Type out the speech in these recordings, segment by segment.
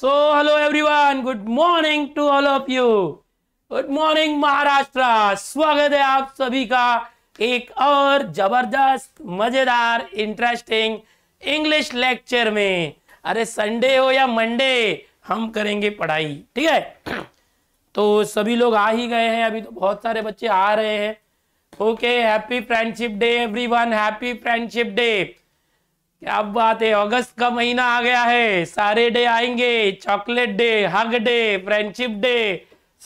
So, hello everyone. Good morning to all of you. Good morning Maharashtra स्वागत है आप सभी का एक और जबरदस्त मजेदार इंटरेस्टिंग इंग्लिश लेक्चर में अरे संडे हो या मंडे हम करेंगे पढ़ाई ठीक है तो सभी लोग आ ही गए हैं अभी तो बहुत सारे बच्चे आ रहे हैं okay happy friendship day everyone happy friendship day क्या बात है अगस्त का महीना आ गया है सारे डे आएंगे chocolate day hug day friendship day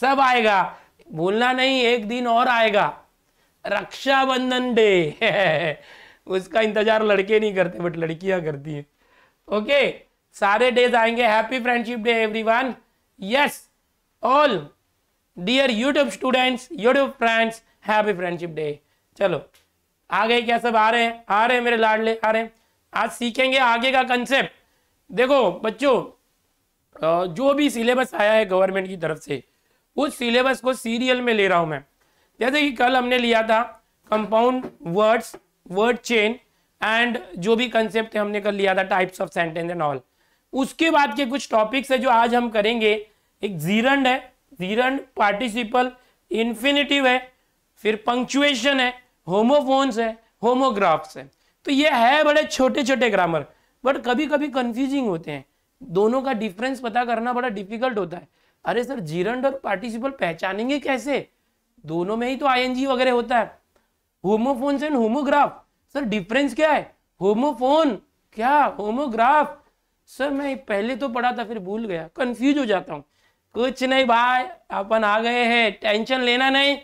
सब आएगा भूलना नहीं एक दिन और आएगा रक्षाबंधन डे उसका इंतजार लड़के नहीं करते बट लड़कियां करती हैं ओके सारे डेज आएंगे happy friendship day everyone yes all dear YouTube students YouTube friends happy friendship day चलो आ गए क्या सब आ रहे हैं आ रहे हैं मेरे लाडले आ रहे हैं आज सीखेंगे आगे का कंसेप्ट देखो बच्चों जो भी सिलेबस आया है गवर्नमेंट की तरफ से उस सिलेबस को सीरियल में ले रहा हूं मैं जैसे कि कल हमने लिया था compound words word chain and जो भी कंसेप्ट हमने कल लिया था types of sentence and all उसके बाद के कुछ टॉपिक्स है जो आज हम करेंगे एक जीरंड है जीरंड पार्टिसिपल इन्फिनेटिव है फिर पंक्चुएशन है होमोफोन्स है होमोग्राफ्स है तो ये है बड़े छोटे छोटे ग्रामर बट कभी कभी कंफ्यूजिंग होते हैं दोनों का डिफरेंस पता करना बड़ा डिफिकल्ट होता है अरे सर जीरंड और पार्टिसिपल पहचानेंगे कैसे दोनों में ही तो आईएनजी वगैरह होता है homophones and homograph sir difference क्या है होमोफोन क्या होमोग्राफ सर मैं पहले तो पढ़ा था फिर भूल गया कंफ्यूज हो जाता हूँ कुछ नहीं भाई अपन आ गए हैं टेंशन लेना नहीं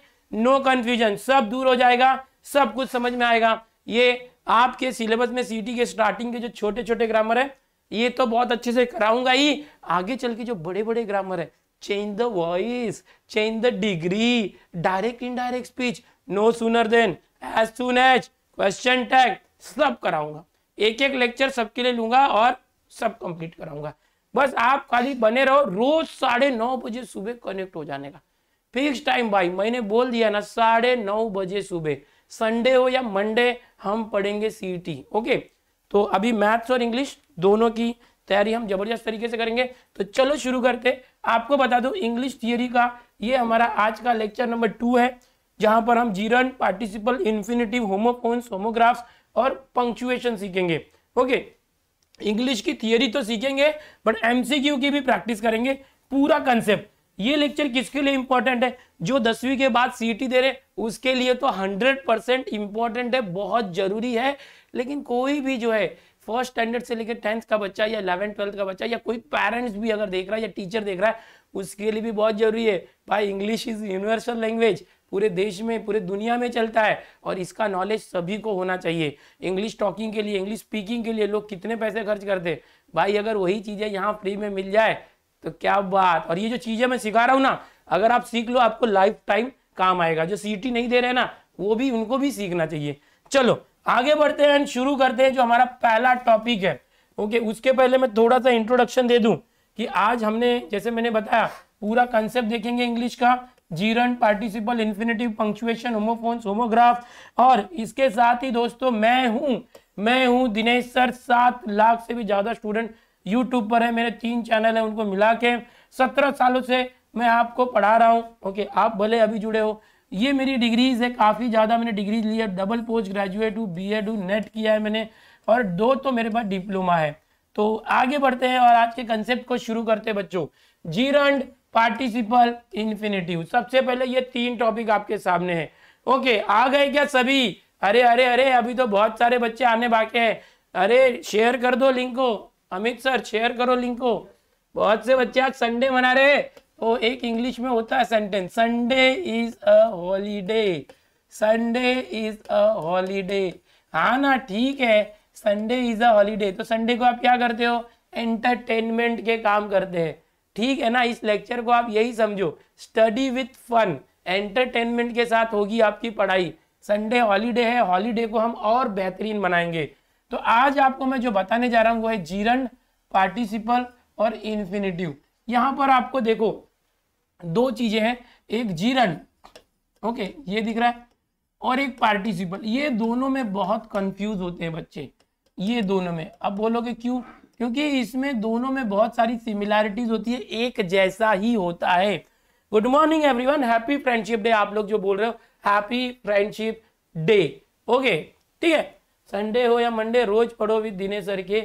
नो no कंफ्यूजन सब दूर हो जाएगा सब कुछ समझ में आएगा ये आपके सिलेबस में सीटी के स्टार्टिंग के जो छोटे छोटे ग्रामर है ये तो बहुत अच्छे से कराऊंगा ही आगे चल के जो बड़े बड़े ग्रामर है change the voice change the degree direct indirect speech no sooner than as soon as question tag सब कराऊंगा एक एक लेक्चर सबके लिए लूंगा और सब कंप्लीट कराऊंगा बस आप खाली बने रहो रोज साढ़े नौ बजे सुबह कनेक्ट हो जाने का फिक्स टाइम भाई मैंने बोल दिया ना साढ़े नौ बजे सुबह संडे हो या मंडे हम पढ़ेंगे सी ओके e तो अभी मैथ्स और इंग्लिश दोनों की तैयारी हम जबरदस्त तरीके से करेंगे तो चलो शुरू करते आपको बता दो इंग्लिश थियरी का ये हमारा आज का लेक्चर नंबर टू है जहां पर हम gerund participle infinitive homophones homographs और पंक्चुएशन सीखेंगे ओके इंग्लिश की थियोरी तो सीखेंगे बट एमसीक्यू की भी प्रैक्टिस करेंगे पूरा कंसेप्ट ये लेक्चर किसके लिए इंपॉर्टेंट है जो दसवीं के बाद सीटी e दे रहे उसके लिए तो हंड्रेड परसेंट इंपॉर्टेंट है बहुत जरूरी है लेकिन कोई भी जो है फर्स्ट स्टैंडर्ड से लेकर टेंथ का बच्चा या इलेवन ट्वेल्थ का बच्चा या कोई पेरेंट्स भी अगर देख रहा है या टीचर देख रहा है उसके लिए भी बहुत जरूरी है भाई इंग्लिश इज यूनिवर्सल लैंग्वेज पूरे देश में पूरे दुनिया में चलता है और इसका नॉलेज सभी को होना चाहिए इंग्लिश टॉकिंग के लिए इंग्लिश स्पीकिंग के लिए लोग कितने पैसे खर्च करते भाई अगर वही चीज़ें यहाँ फ्री में मिल जाए तो क्या बात और ये जो चीज़ें मैं सिखा रहा हूँ ना अगर आप सीख लो आपको लाइफ टाइम काम आएगा जो सीटी e नहीं दे रहे ना वो भी उनको भी सीखना चाहिए चलो आगे बढ़ते हैं एंड शुरू करते हैं जो हमारा पहला टॉपिक है ओके उसके पहले मैं थोड़ा सा इंट्रोडक्शन दे दूं कि आज हमने जैसे मैंने बताया पूरा कंसेप्ट देखेंगे इंग्लिश का gerund participle infinitive punctuation homophones homograph और इसके साथ ही दोस्तों मैं हूँ मैं हूँ दिनेश सर सात लाख से भी ज़्यादा स्टूडेंट यूट्यूब पर है मेरे तीन चैनल है उनको मिला के सत्रह सालों से मैं आपको पढ़ा रहा हूँ ओके आप भले अभी जुड़े हो ये मेरी डिग्रीज है काफ़ी ज़्यादा मैंने डिग्री ली है डबल पोस्ट ग्रेजुएट हूँ बी एड नेट किया है मैंने और दो तो मेरे पास डिप्लोमा है तो आगे बढ़ते हैं और आज के कंसेप्ट को शुरू करते हैं बच्चों जीरंड पार्टिसिपल इन्फिनेटिव सबसे पहले ये तीन टॉपिक आपके सामने हैं ओके आ गए क्या सभी अरे अरे अरे अभी तो बहुत सारे बच्चे आने बाकी हैं अरे शेयर कर दो लिंक को अमित सर शेयर करो लिंक को बहुत से बच्चे आज संडे मना रहे तो एक इंग्लिश में होता है sentence Sunday is a holiday Sunday is a holiday हाँ ना ठीक है संडे इज अ हॉलीडे तो संडे को आप क्या करते हो एंटरटेनमेंट के काम करते हैं ठीक है ना इस लेक्चर को आप यही समझो स्टडी विथ फन एंटरटेनमेंट के साथ होगी आपकी पढ़ाई संडे हॉलीडे है हॉलीडे को हम और बेहतरीन बनाएंगे तो आज आपको मैं जो बताने जा रहा हूँ वो है जीरन पार्टिसिपल और इन्फिनेटिव यहाँ पर आपको देखो दो चीजें हैं एक जीरण ओके ये दिख रहा है और एक पार्टिसिपल ये दोनों में बहुत कंफ्यूज होते हैं बच्चे ये दोनों में अब बोलोगे क्यों क्योंकि इसमें दोनों में बहुत सारी सिमिलैरिटीज होती है एक जैसा ही होता है good morning everyone happy friendship day आप लोग जो बोल रहे हो हैप्पी फ्रेंडशिप डे ओके ठीक है संडे हो या मंडे रोज पढ़ो विद दिनेश सर के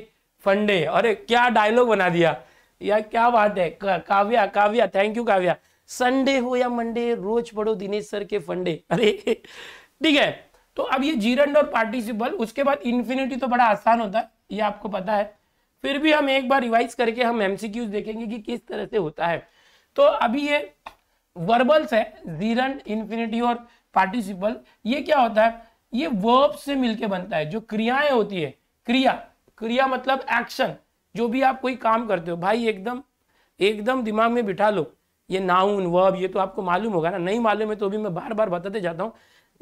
फंडे अरे क्या डायलॉग बना दिया या क्या बात है Kavya Kavya thank you Kavya Sunday हो या मंडे रोज पढ़ो दिनेश सर के फंडे अरे ठीक है तो अब ये जीरंड और पार्टिसिपल उसके बाद इन्फिनिटी तो बड़ा आसान होता है ये आपको पता है फिर भी हम एक बार रिवाइज करके हम एमसीक्यूज देखेंगे कि किस तरह से होता है तो अभी ये वर्बल्स है जीरंड इन्फिनिटी और पार्टिसिपल ये क्या होता है ये वर्ब से मिलके बनता है जो क्रियाएं होती है क्रिया क्रिया मतलब एक्शन जो भी आप कोई काम करते हो भाई एकदम एकदम दिमाग में बिठा लो ये नाउन वर्ब ये तो आपको मालूम होगा ना नहीं मालूम है तो भी मैं बार बार बताते जाता हूँ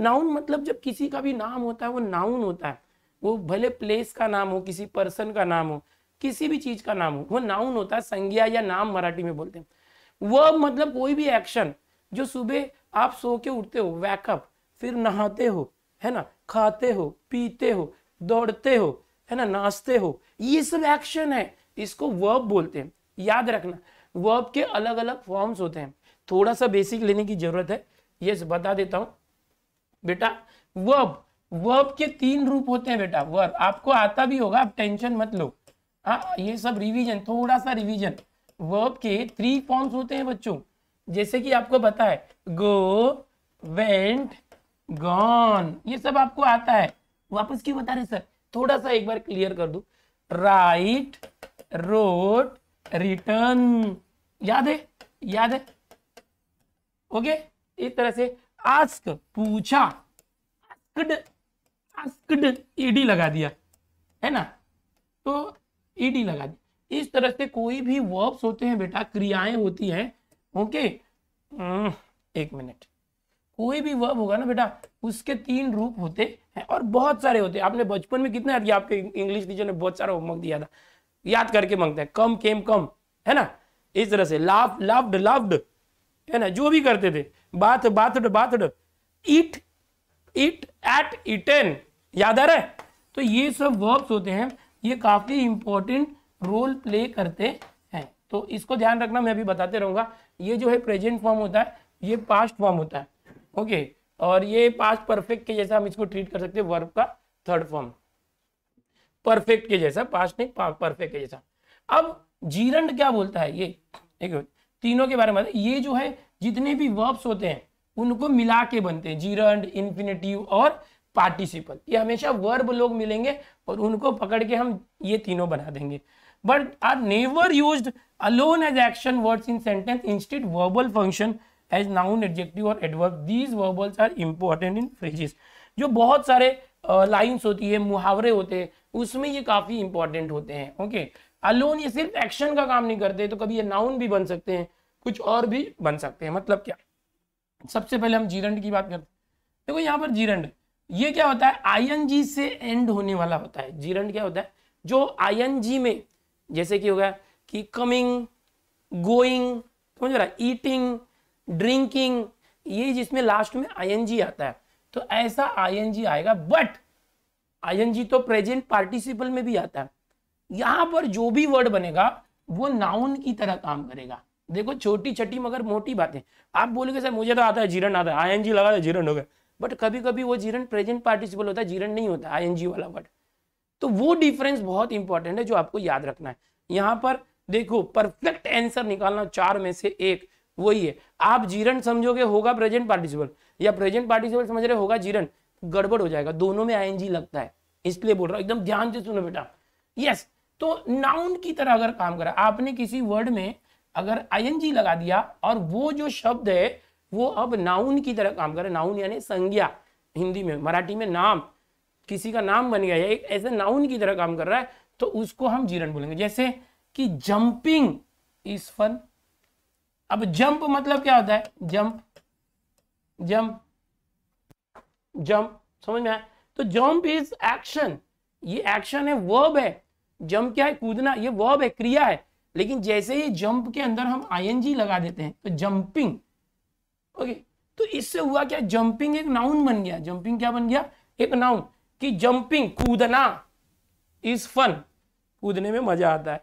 नाउन मतलब जब किसी का भी नाम होता है वो नाउन होता है वो भले प्लेस का नाम हो किसी पर्सन का नाम हो किसी भी चीज का नाम हो वो नाउन होता है संज्ञा या नाम मराठी में बोलते हैं वर्ब मतलब कोई भी एक्शन जो सुबह आप सो के उठते हो वैकअप फिर नहाते हो है ना खाते हो पीते हो दौड़ते हो है ना नाचते हो ये सब एक्शन है इसको वर्ब बोलते हैं याद रखना वर्ब के अलग अलग फॉर्म्स होते हैं थोड़ा सा बेसिक लेने की जरूरत है ये बता देता हूं बेटा वर्ब वर्ब के तीन रूप होते हैं बेटा वर्ब आपको आता भी होगा आप टेंशन मत लो हाँ ये सब रिवीजन थोड़ा सा रिवीजन वर्ब के थ्री फॉर्म्स होते हैं बच्चों जैसे कि आपको पता है गो वेंट गॉन ये सब आपको आता है वापस क्यों बता रहे सर थोड़ा सा एक बार क्लियर कर दू राइट रोट रिटर्न याद है याद है ओके इस तरह से आस्क पूछा आस्कड आस्कड एडी लगा दिया है ना तो ईडी लगा दिया इस तरह से कोई भी वर्ब्स होते हैं बेटा क्रियाएं होती हैं ओके हम्म, एक मिनट कोई भी वर्ब होगा ना बेटा उसके तीन रूप होते हैं और बहुत सारे होते हैं आपने बचपन में कितने याद किया आपके इंग्लिश टीचर ने बहुत सारा होमवर्क दिया था याद करके मांगते हैं कम केम कम है ना इस तरह से लाफ लव्ड लव्ड है ना जो भी करते थे bath bath bath eat eat ate eaten याद आ रहा है तो ये सब वर्ब्स होते हैं ये काफी इंपॉर्टेंट रोल प्ले करते हैं तो इसको ध्यान रखना मैं अभी बताते रहूंगा ये जो है प्रेजेंट फॉर्म होता है ये पास्ट फॉर्म होता है ओके okay. और ये पास्ट परफेक्ट के जैसा हम इसको ट्रीट कर सकते हैं वर्ब का थर्ड फॉर्म परफेक्ट के जैसा पास्ट नहीं परफेक्ट के जैसा अब जीरंड क्या बोलता है ये एक तीनों के बारे में ये जो है जितने भी वर्ब्स होते हैं उनको मिला के बनते हैं जीरंड इन्फिनेटिव और पार्टिसिपल ये हमेशा वर्ब लोग मिलेंगे और उनको पकड़ के हम ये तीनों बना देंगे but are never use alone as action words in sentence instead verbal function as noun adjective और adverb these verbals are important in phrases जो बहुत सारे लाइन्स uh, होती है मुहावरे होते हैं उसमें ये काफ़ी इंपॉर्टेंट होते हैं ओके okay? अलोन ये सिर्फ एक्शन का काम नहीं करते तो कभी ये नाउन भी बन सकते हैं कुछ और भी बन सकते हैं मतलब क्या सबसे पहले हम जीरंड की बात करते हैं देखो यहाँ पर जीरंड ये क्या होता है आईएनजी से एंड होने वाला होता है जीरंड क्या होता है जो आईएनजी में जैसे कि होगा कि कमिंग गोइंग समझ रहा है ईटिंग ड्रिंकिंग ये जिसमें लास्ट में आईएनजी आता है तो ऐसा आईएनजी आएगा बट आईएनजी तो प्रेजेंट पार्टिसिपल में भी आता है यहां पर जो भी वर्ड बनेगा वो नाउन की तरह काम करेगा देखो छोटी छटी मगर मोटी बातें आप बोलोगे सर मुझे तो आता है जीरन आता है आईएनजी लगा था तो जीरन हो गया बट कभी कभी वो जीरन प्रेजेंट पार्टिसिपल होता है जीरन नहीं होता आईएनजी वाला वर्ड तो वो डिफरेंस बहुत इंपॉर्टेंट है जो आपको याद रखना है यहाँ पर देखो परफेक्ट आंसर निकालना चार में से एक वही है आप जीरण समझोगे होगा प्रेजेंट पार्टिसिपल या प्रेजेंट पार्टिसिपल समझ रहे होगा जीरण गड़बड़ हो जाएगा दोनों में आईएनजी लगता है इसलिए बोल रहा हूँ एकदम ध्यान से सुनो बेटा यस तो नाउन की तरह अगर काम करा आपने किसी वर्ड में अगर आईएनजी लगा दिया और वो जो शब्द है वो अब नाउन की तरह काम करे नाउन यानी संज्ञा हिंदी में मराठी में नाम किसी का नाम बन गया एक ऐसे नाउन की तरह काम कर रहा है तो उसको हम जीरण बोलेंगे जैसे कि जंपिंग इज फन अब जंप मतलब क्या होता है जंप जंप जंप समझ में आया तो जंप इज एक्शन ये एक्शन है वर्ब है जंप क्या है कूदना ये वर्ब है क्रिया है लेकिन जैसे ही जंप के अंदर हम आईएनजी लगा देते हैं तो जंपिंग ओके तो इससे हुआ क्या जंपिंग एक नाउन बन गया जंपिंग क्या बन गया एक नाउन कि जंपिंग कूदना इज फन कूदने में मजा आता है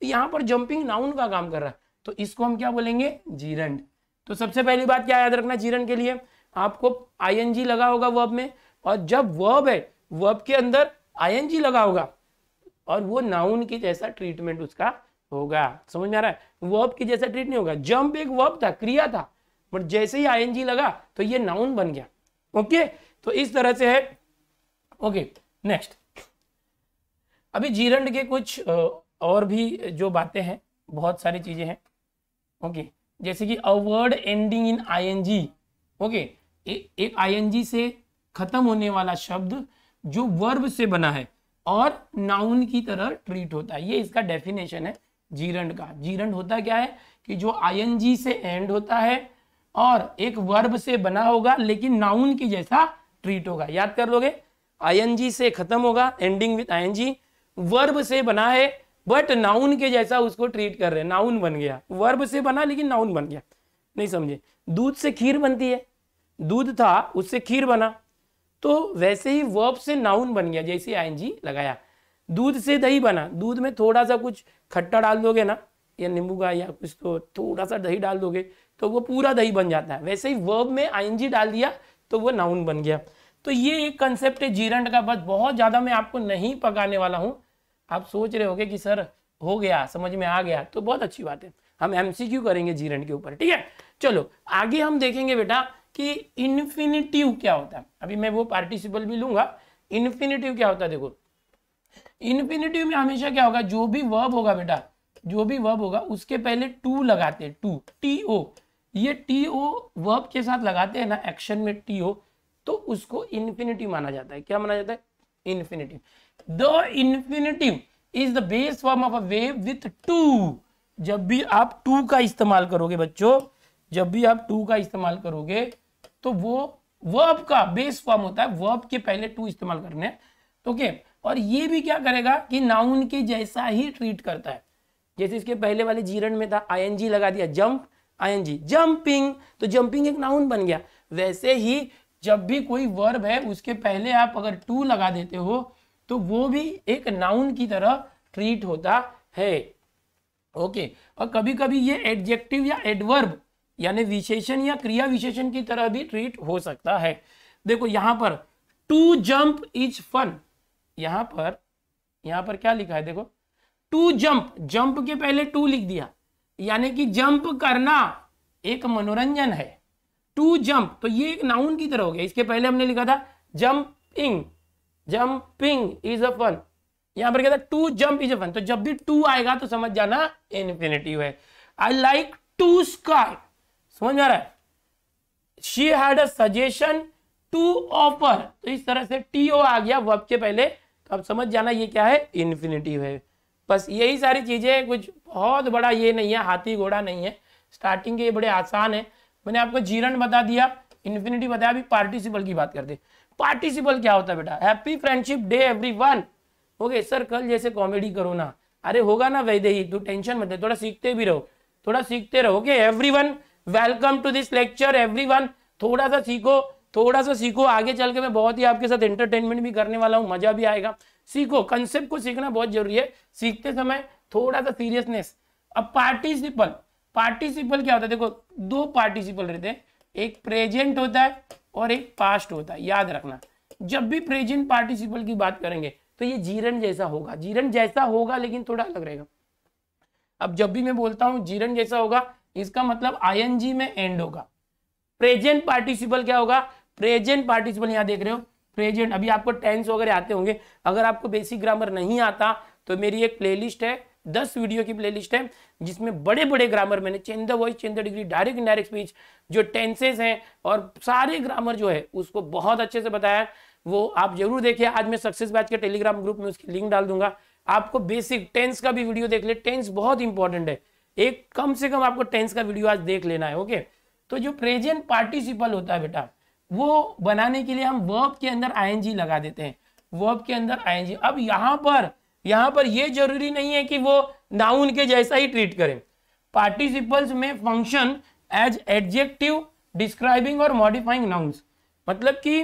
तो यहां पर जंपिंग नाउन का काम कर रहा है तो इसको हम क्या बोलेंगे जीरंड तो सबसे पहली बात क्या याद रखना जीरंड के लिए आपको आईएनजी लगा होगा वर्ब में और जब वर्ब है वर्ब के अंदर आईएनजी लगा होगा और वो नाउन के जैसा ट्रीटमेंट उसका होगा समझ में आ रहा है वर्ब की जैसा ट्रीट नहीं होगा जंप एक वर्ब था क्रिया था बट जैसे ही आईएनजी लगा तो ये नाउन बन गया ओके तो इस तरह से है ओके नेक्स्ट अभी जीरंड के कुछ और भी जो बातें हैं बहुत सारी चीजें हैं ओके जैसे कि a word ending in G okay एक जी से खत्म होने वाला शब्द जो वर्ब से बना है और नाउन की तरह ट्रीट होता है ये इसका डेफिनेशन है जीरण का जीरण होता क्या है कि जो जी से एंड होता है और एक वर्ब से बना होगा लेकिन नाउन की जैसा ट्रीट होगा याद कर लोगे जी से खत्म होगा एंडिंग विथ जी वर्ब से बना है बट नाउन के जैसा उसको ट्रीट कर रहे हैं नाउन बन गया वर्ब से बना लेकिन नाउन बन गया नहीं समझे दूध से खीर बनती है दूध था उससे खीर बना तो वैसे ही वर्ब से नाउन बन गया जैसे आईएनजी लगाया दूध से दही बना दूध में थोड़ा सा कुछ खट्टा डाल दोगे ना या नींबू का या कुछ तो थोड़ा सा दही डाल दोगे तो वो पूरा दही बन जाता है वैसे ही वर्ब में आईएनजी डाल दिया तो वो नाउन बन गया तो ये एक कंसेप्ट है जीरंड का बस बहुत ज़्यादा मैं आपको नहीं पकाने वाला हूँ आप सोच रहे होगे कि सर हो गया समझ में आ गया तो बहुत अच्छी बात है हम एमसीक्यू करेंगे जीरण के ऊपर ठीक है चलो आगे हम देखेंगे बेटा कि इन्फिनिटिव क्या होता है अभी मैं वो पार्टिसिपल भी लूंगा इन्फिनिटिव क्या होता है देखो इन्फिनिटिव में हमेशा क्या होगा जो भी वर्ब होगा बेटा जो भी वर्ब होगा उसके पहले टू लगाते हैं टू टी ओ ये टी ओ वर्ब के साथ लगाते हैं ना एक्शन में टी ओ तो उसको इन्फिनिटिव माना जाता है क्या माना जाता है infinitive the infinitive is the base form of a वेव विथ टू जब भी आप टू का इस्तेमाल करोगे बच्चों जब भी आप टू का इस्तेमाल करोगे तो वो वर्ब का बेस फॉर्म होता है वर्ब के पहले टू इस्तेमाल करने ओके तो और ये भी क्या करेगा कि नाउन के जैसा ही ट्रीट करता है जैसे इसके पहले वाले जीरण में था आईएनजी लगा दिया जंप आईएनजी जंपिंग तो जंपिंग एक नाउन बन गया वैसे ही जब भी कोई वर्ब है उसके पहले आप अगर टू लगा देते हो तो वो भी एक नाउन की तरह ट्रीट होता है ओके और कभी कभी ये एडजेक्टिव या एडवर्ब यानी विशेषण या क्रिया विशेषण की तरह भी ट्रीट हो सकता है देखो यहां पर टू जंप इज फन यहां पर यहां पर क्या लिखा है देखो टू जंप जंप के पहले टू लिख दिया यानी कि जंप करना एक मनोरंजन है टू जंप तो ये एक नाउन की तरह हो गया इसके पहले हमने लिखा था jumping jumping is a fun यहां पर कहता है to jump is a fun तो जब भी टू आएगा तो समझ जाना इन्फिनेटिव है आई लाइक टू स्काई समझ में आ रहा है she had a suggestion to offer तो इस तरह से टी ओ आ गया वर्ब के पहले तो आप समझ जाना ये क्या है इन्फिनेटिव है बस यही सारी चीज़ें कुछ बहुत बड़ा ये नहीं है हाथी घोड़ा नहीं है स्टार्टिंग के ये बड़े आसान है मैंने आपको जीरन बता दिया इन्फिनेटिव बताया अभी पार्टिसिपल की बात करते पार्टिसिपल क्या होता है बेटा happy friendship day everyone okay sir कल जैसे कॉमेडी करो ना अरे होगा ना वैदेही तू टेंशन मत ले थोड़ा सीखते भी रहो थोड़ा सीखते रहो okay everyone welcome to this lecture everyone थोड़ा सा सीखो थोड़ा सा सीखो आगे चल के मैं बहुत ही आपके साथ एंटरटेनमेंट भी करने वाला हूँ मजा भी आएगा सीखो कंसेप्ट को सीखना बहुत जरूरी है सीखते समय थोड़ा सा सीरियसनेस अब पार्टिसिपल पार्टिसिपल क्या होता है देखो दो पार्टिसिपल रहते हैं एक प्रेजेंट होता है और एक पास्ट होता है याद रखना जब भी प्रेजेंट पार्टिसिपल की बात करेंगे तो ये जीरन जैसा होगा जीरन जैसा होगा लेकिन थोड़ा अलग रहेगा अब जब भी मैं बोलता हूं जीरन जैसा होगा इसका मतलब आईएनजी में एंड होगा प्रेजेंट पार्टिसिपल क्या होगा प्रेजेंट पार्टिसिपल यहां देख रहे हो प्रेजेंट अभी आपको टेंस वगैरह आते होंगे अगर आपको बेसिक ग्रामर नहीं आता तो मेरी एक प्लेलिस्ट है दस वीडियो की प्लेलिस्ट है जिसमें बड़े बड़े ग्रामर मैंने change the voice change the degree direct indirect speech जो टेंसेज हैं और सारे ग्रामर जो है उसको बहुत अच्छे से बताया वो आप जरूर देखिए आज मैं सक्सेस बैच के टेलीग्राम ग्रुप में उसकी लिंक डाल दूंगा आपको बेसिक टेंस का भी वीडियो देख ले टेंस बहुत इंपॉर्टेंट है एक कम से कम आपको टेंस का वीडियो आज देख लेना है ओके तो जो प्रेजेंट पार्टिसिपल होता है बेटा वो बनाने के लिए हम वर्ब के अंदर आईएनजी लगा देते हैं वर्ब के अंदर आईएनजी अब यहां पर यहाँ पर यह जरूरी नहीं है कि वो नाउन के जैसा ही ट्रीट करें पार्टिसिपल्स में फंक्शन एज एडजेक्टिव डिस्क्राइबिंग और मॉडिफाइंग नाउन्स मतलब कि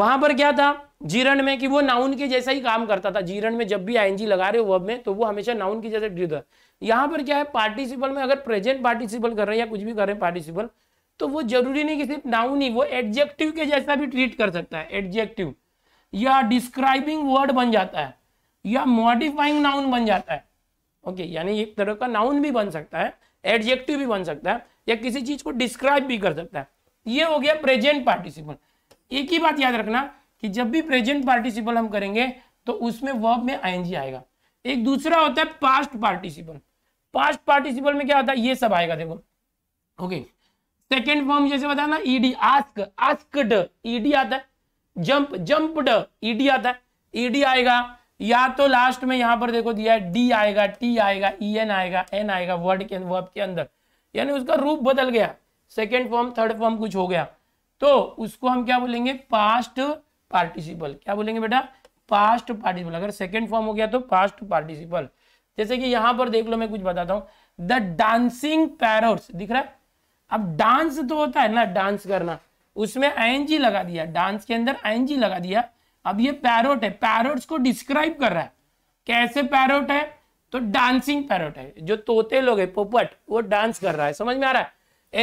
वहां पर क्या था जीरण में कि वो नाउन के जैसा ही काम करता था जीरण में जब भी आईएनजी लगा रहे हो वर्ब में तो वो हमेशा नाउन की जैसे ट्रीट यहाँ पर क्या है पार्टिसिपल में अगर प्रेजेंट पार्टिसिपल कर रहे हैं या कुछ भी कर रहे हैं पार्टिसिपल तो वो जरूरी नहीं कि सिर्फ नाउन ही वो एडजेक्टिव के जैसा भी ट्रीट कर सकता है एडजेक्टिव या डिस्क्राइबिंग वर्ड बन जाता है या मॉडिफाइंग नाउन बन जाता है ओके यानी एक तरह का नाउन भी बन सकता है एडजेक्टिव भी बन सकता है या किसी चीज को डिस्क्राइब भी कर सकता है ये हो गया प्रेजेंट पार्टिसिपल एक ही बात याद रखना कि जब भी प्रेजेंट पार्टिसिपल हम करेंगे तो उसमें वर्ब में आईएनजी आएगा एक दूसरा होता है पास्ट पार्टिसिपल पास्ट पार्टिसिपल में क्या होता है ये सब आएगा देखो ओके सेकेंड फॉर्म जैसे बताया ना ईडी आस्क आस्कड ईडी आता है जंप जंपड ईडी आता है ईडी आएगा या तो लास्ट में यहां पर देखो दिया है डी आएगा टी आएगा ई e एन आएगा एन आएगा वर्ड के वर्ब के अंदर यानी उसका रूप बदल गया सेकेंड फॉर्म थर्ड फॉर्म कुछ हो गया तो उसको हम क्या बोलेंगे पास्ट पार्टिसिपल क्या बोलेंगे बेटा पास्ट पार्टिसिपल अगर सेकेंड फॉर्म हो गया तो पास्ट पार्टिसिपल जैसे कि यहां पर देख लो मैं कुछ बताता हूं द डांसिंग पैरोट्स दिख रहा है अब डांस तो होता है ना डांस करना उसमें आई लगा दिया डांस के अंदर आई लगा दिया अब ये पैरोट है पैरोट को डिस्क्राइब कर रहा है कैसे पैरोट है तो डांसिंग पैरोट है जो तोते लोग है पोपट वो डांस कर रहा है समझ में आ रहा है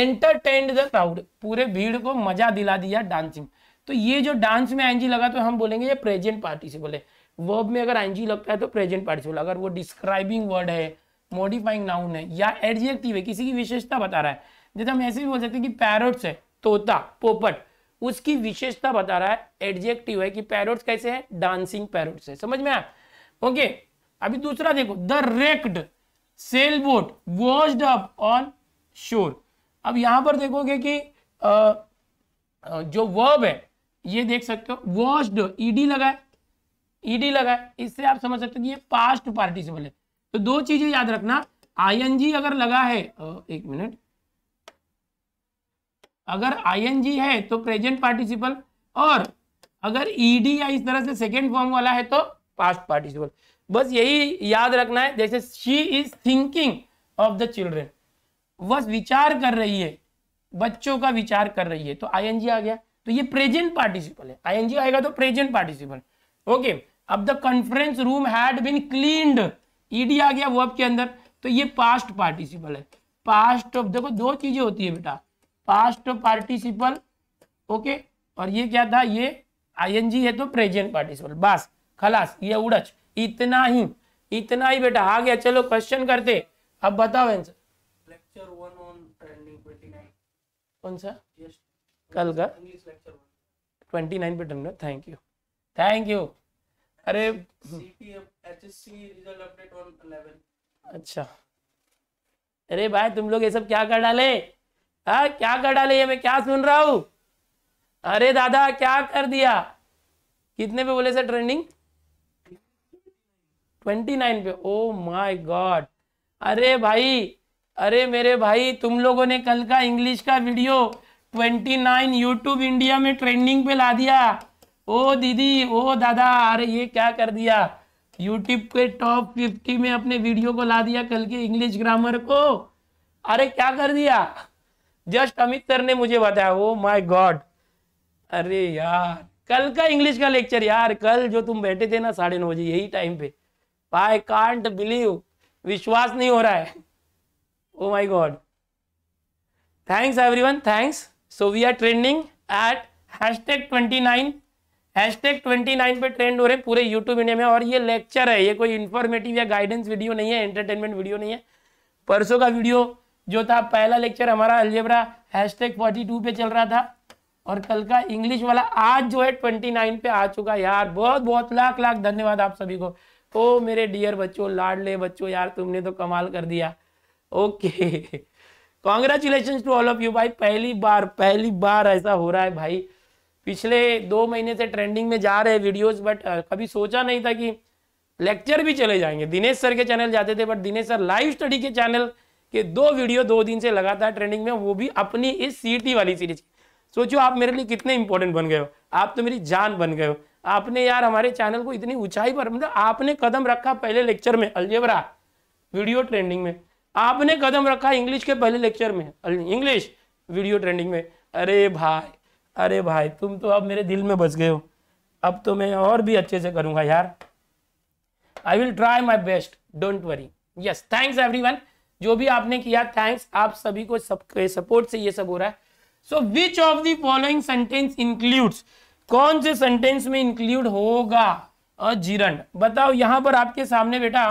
एंटरटेन द क्राउड पूरे भीड़ को मजा दिला दिया डांसिंग तो ये जो डांस में एनजी लगा तो हम बोलेंगे ये प्रेजेंट पार्टिसिपल है वर्ब में अगर एनजी लगता है तो प्रेजेंट पार्टिसिपल अगर वो डिस्क्राइबिंग वर्ड है मॉडिफाइंग नाउन है या एडजेक्टिव है किसी की विशेषता बता रहा है जैसे हम ऐसे भी बोल सकते हैं कि पैरोट्स है तोता पोपट उसकी विशेषता बता रहा है एडजेक्टिव है कि पैरोट्स कैसे हैं डांसिंग पैरोट्स है समझ में आया ओके अभी दूसरा देखो the wrecked sailboat wash up on shore अब यहां पर देखोगे कि आ, जो वर्ब है ये देख सकते हो वॉश्ड ईडी लगा है ईडी लगा है इससे आप समझ सकते हो कि ये पास्ट पार्टिसिपल है तो दो चीजें याद रखना आईएनजी अगर लगा है एक मिनट अगर आई है तो प्रेजेंट पार्टिसिपल और अगर ईडी e या इस तरह से सेकेंड फॉर्म वाला है तो पास्ट पार्टिसिपल बस यही याद रखना है जैसे she is thinking of the children बस विचार कर रही है बच्चों का विचार कर रही है तो आई आ गया तो ये प्रेजेंट पार्टिसिपल है आई आएगा तो प्रेजेंट पार्टिसिपल ओके अब the conference room had been clean ED आ गया वर्ब के अंदर तो ये पास्ट पार्टिसिपल है पास्ट ऑफ देखो दो चीजें होती है बेटा पास्ट पार्टिसिपल ओके और ये क्या था ये आईएनजी है तो प्रेजेंट पार्टिसिपल बस खलास ये उड़च इतना ही इतना ही बेटा आ गया चलो क्वेश्चन करते अब बताओ answer lecture one on trending कौन सा कल का ट्वेंटी नाइन पे done thank you thank you अरे अच्छा अरे भाई तुम लोग ये सब क्या कर डाले आ, हाँ, क्या कर डाले ये मैं क्या सुन रहा हूं अरे दादा क्या कर दिया कितने पे बोले सर ट्रेंडिंग ट्वेंटी नाइन पे ओ माय गॉड अरे भाई अरे मेरे भाई तुम लोगों ने कल का इंग्लिश का video twenty nine YouTube India में ट्रेंडिंग पे ला दिया ओ दीदी ओ दादा अरे ये क्या कर दिया यूट्यूब के टॉप फिफ्टी में अपने वीडियो को ला दिया कल के इंग्लिश ग्रामर को अरे क्या कर दिया जस्ट अमित सर ने मुझे बताया वो माई गॉड अरे यार कल का इंग्लिश का लेक्चर यार कल जो तुम बैठे थे ना साढ़े नौ बजे यही टाइम पे आई कांट बिलीव विश्वास नहीं हो रहा है oh my God thanks one thanks so we are trending at tag twenty nine hashtag twenty nine पर ट्रेंड हो रहे हैं पूरे यूट्यूब इंडिया में और ये लेक्चर है ये कोई इन्फॉर्मेटिव या गाइडेंस वीडियो नहीं है एंटरटेनमेंट वीडियो नहीं है परसों का वीडियो जो था पहला लेक्चर हमारा अलजेबरा हैशटैग टू पे चल रहा था और कल का इंग्लिश वाला आज जो है ट्वेंटी नाइन पे आ चुका यार बहुत बहुत लाख लाख धन्यवाद आप सभी को ओ मेरे डियर बच्चों लाडले बच्चों यार तुमने तो कमाल कर दिया okay congratulation to all of you भाई पहली बार पहली बार ऐसा हो रहा है भाई पिछले दो महीने से ट्रेंडिंग में जा रहे वीडियोज बट कभी सोचा नहीं था कि लेक्चर भी चले जाएंगे दिनेश सर के चैनल जाते थे but Dinesh sir live study के चैनल कि दो वीडियो दो दिन से लगातार ट्रेंडिंग में वो भी अपनी इस सीटी वाली सीरीज सोचो आप मेरे लिए कितने इंपॉर्टेंट बन गए हो आप तो मेरी जान बन गए हो आपने यार हमारे चैनल को इतनी ऊंचाई पर मतलब आपने कदम रखा पहले लेक्चर में अलजेबरा वीडियो ट्रेंडिंग में आपने कदम रखा इंग्लिश के पहले लेक्चर में इंग्लिश वीडियो ट्रेंडिंग में अरे भाई अरे भाई तुम तो अब मेरे दिल में बस गए हो अब तो मैं और भी अच्छे से करूंगा यार I will try my best don't worry yes thanks everyone जो भी आपने किया थैंक्स आप सभी को सबके सपोर्ट से ये सब हो रहा है so which of the following sentence includes कौन से सेंटेंस में इंक्लूड होगा अजीरण बताओ यहाँ पर आपके सामने बेटा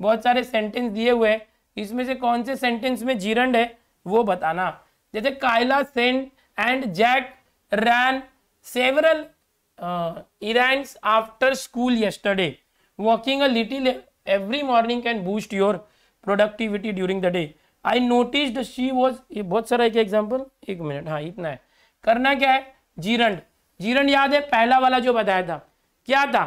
बहुत सारे सेंटेंस दिए हुए हैं इसमें से कौन से सेंटेंस में जीरण है वो बताना जैसे Kayla sent and Jack ran several errands after school yesterday walking a little every morning can boost your productivity during the day I notice she was ये बहुत सारा एक एग्जाम्पल एक मिनट हाँ इतना है करना क्या है जीरंड जीरंड याद है पहला वाला जो बताया था क्या था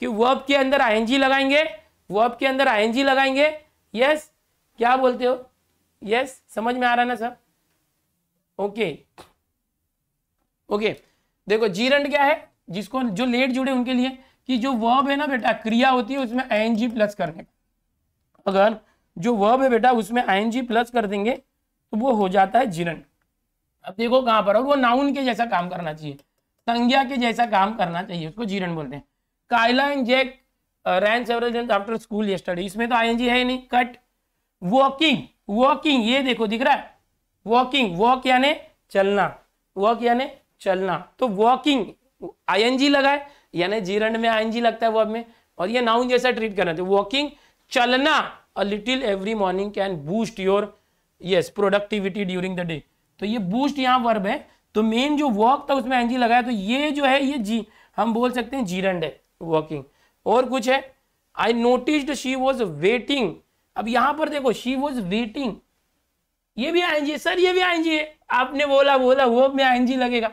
कि वर्ब के अंदर आई लगाएंगे वर्ब के अंदर आई लगाएंगे यस क्या बोलते हो यस समझ में आ रहा है ना सर ओके ओके देखो जीरंड क्या है जिसको जो लेट जुड़े उनके लिए कि जो वर्ब है ना बेटा क्रिया होती है उसमें आई प्लस करने का अगर जो वर्ब है बेटा उसमें आई प्लस कर देंगे तो वो हो जाता है जिरन अब देखो कहां पर और वो नाउन के जैसा काम करना चाहिए संज्ञा के जैसा काम करना चाहिए उसको जीरन बोलते हैं Kayla and Jack ran several after school study इसमें तो आईएनजी है नहीं कट वॉकिंग वॉकिंग ये देखो दिख रहा है वॉकिंग वॉक यानी चलना वॉक यानी चलना तो वॉकिंग आई आईएनजी लगाए यानी जीरण में आईएनजी लगता है वर्ब में और ये नाउन जैसा ट्रीट करना चाहिए वॉकिंग चलना a little every morning can boost your yes productivity during the day तो ये बूस्ट यहाँ वर्ब है तो मेन जो वर्क था उसमें एनजी लगाया तो ये जो है ये जी हम बोल सकते हैं जीरंड है वर्किंग और कुछ है I notice she was waiting अब यहां पर देखो शी वॉज वेटिंग ये भी आएंजी सर ये भी आएंगी है आपने बोला बोला वो में आएंगी लगेगा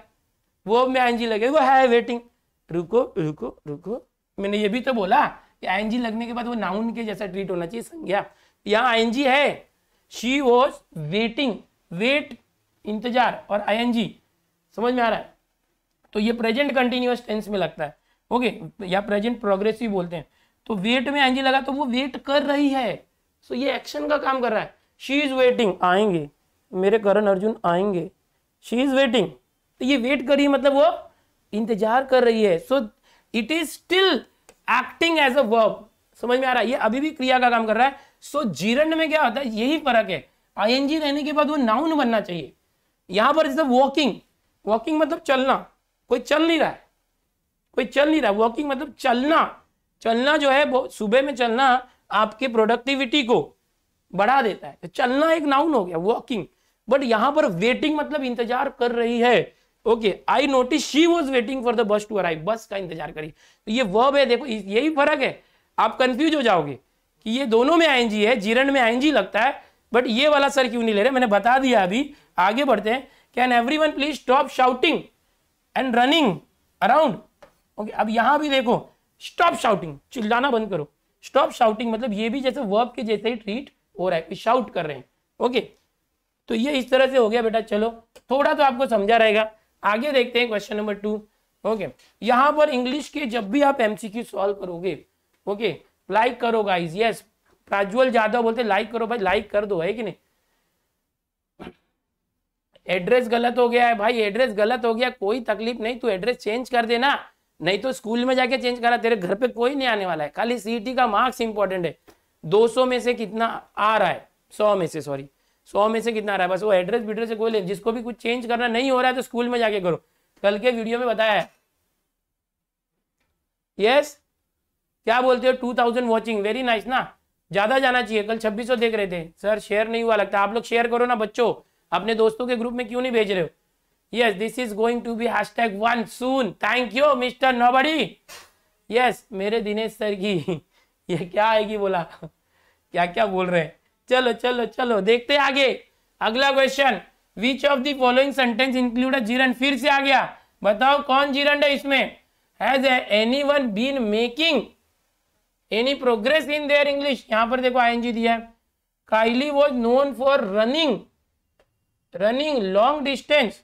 वो में आएंगी लगेगा वो है वेटिंग रुको रुको रुको मैंने ये भी तो बोला कि आईएनजी लगने के बाद वो नाउन के जैसा ट्रीट होना चाहिए संज्ञा यहाँ आई है शी वॉज वेटिंग वेट इंतजार और आई समझ में आ रहा है तो ये प्रेजेंट कंटिन्यूस टेंस में लगता है ओके या प्रेजेंट प्रोग्रेसिव बोलते हैं तो वेट में आई लगा तो वो वेट कर रही है सो ये एक्शन का काम कर रहा है शी इज वेटिंग आएंगे मेरे करण अर्जुन आएंगे शी इज वेटिंग तो ये वेट कर रही है मतलब वो इंतजार कर रही है so it is still acting as a verb समझ में आ रहा है ये अभी भी क्रिया का काम कर रहा है सो so, जीरण में क्या होता है यही फर्क है आईएनजी रहने के बाद वो नाउन बनना चाहिए यहां पर जैसे वॉकिंग वॉकिंग मतलब चलना कोई चल नहीं रहा है कोई चल नहीं रहा वॉकिंग मतलब चलना चलना जो है वो सुबह में चलना आपके प्रोडक्टिविटी को बढ़ा देता है तो चलना एक नाउन हो गया वॉकिंग बट यहां पर वेटिंग मतलब इंतजार कर रही है okay I notice she was waiting for the bus to arrive bus का इंतजार करी तो ये वर्ब है देखो यही फर्क है आप कंफ्यूज हो जाओगे कि ये दोनों में आईएनजी है जीरण में आईएनजी लगता है बट ये वाला सर क्यों नहीं ले रहे मैंने बता दिया अभी आगे बढ़ते हैं can everyone please stop shouting and running around okay अब यहां भी देखो स्टॉप शाउटिंग चिल्लाना बंद करो स्टॉप शाउटिंग मतलब ये भी जैसे वर्ब के जैसे ही ट्रीट हो रहा है शाउट कर रहे हैं ओके तो ये इस तरह से हो गया बेटा चलो थोड़ा तो आपको समझा रहेगा आगे देखते हैं क्वेश्चन नंबर टू ओके यहाँ पर इंग्लिश के जब भी आप एमसीक्यू सॉल्व करोगे ओके लाइक करो गाइज यस प्राज्वल यादव बोलते लाइक करो भाई लाइक कर दो है कि नहीं एड्रेस गलत हो गया है भाई एड्रेस गलत हो गया कोई तकलीफ नहीं तू एड्रेस चेंज कर देना नहीं तो स्कूल में जाके चेंज करा तेरे घर पे कोई नहीं आने वाला है खाली सीटी का मार्क्स इंपॉर्टेंट है 200 में से कितना आ रहा है 100 में से सॉरी सौ में से कितना आ रहा है बस वो एड्रेस वीड्रेस से कोई ले जिसको भी कुछ चेंज करना नहीं हो रहा है तो स्कूल में जाके करो कल के वीडियो में बताया है यस क्या बोलते हो two thousand watching very nice ना ज्यादा जाना चाहिए कल छब्बीस सौ देख रहे थे सर शेयर नहीं हुआ लगता आप लोग शेयर करो ना बच्चों अपने दोस्तों के ग्रुप में क्यों नहीं भेज रहे हो yes this is going to be hashtag one soon thank you mister बड़ी यस मेरे दिनेश सर की ये क्या आएगी बोला क्या क्या बोल रहे हैं चलो चलो चलो देखते आगे अगला question which of the following sentence include gerund फिर से आ गया बताओ कौन जीरन है इसमें has anyone been making any progress in their English यहां पर देखो आईएनजी दिया है Kylie was known for running running long distance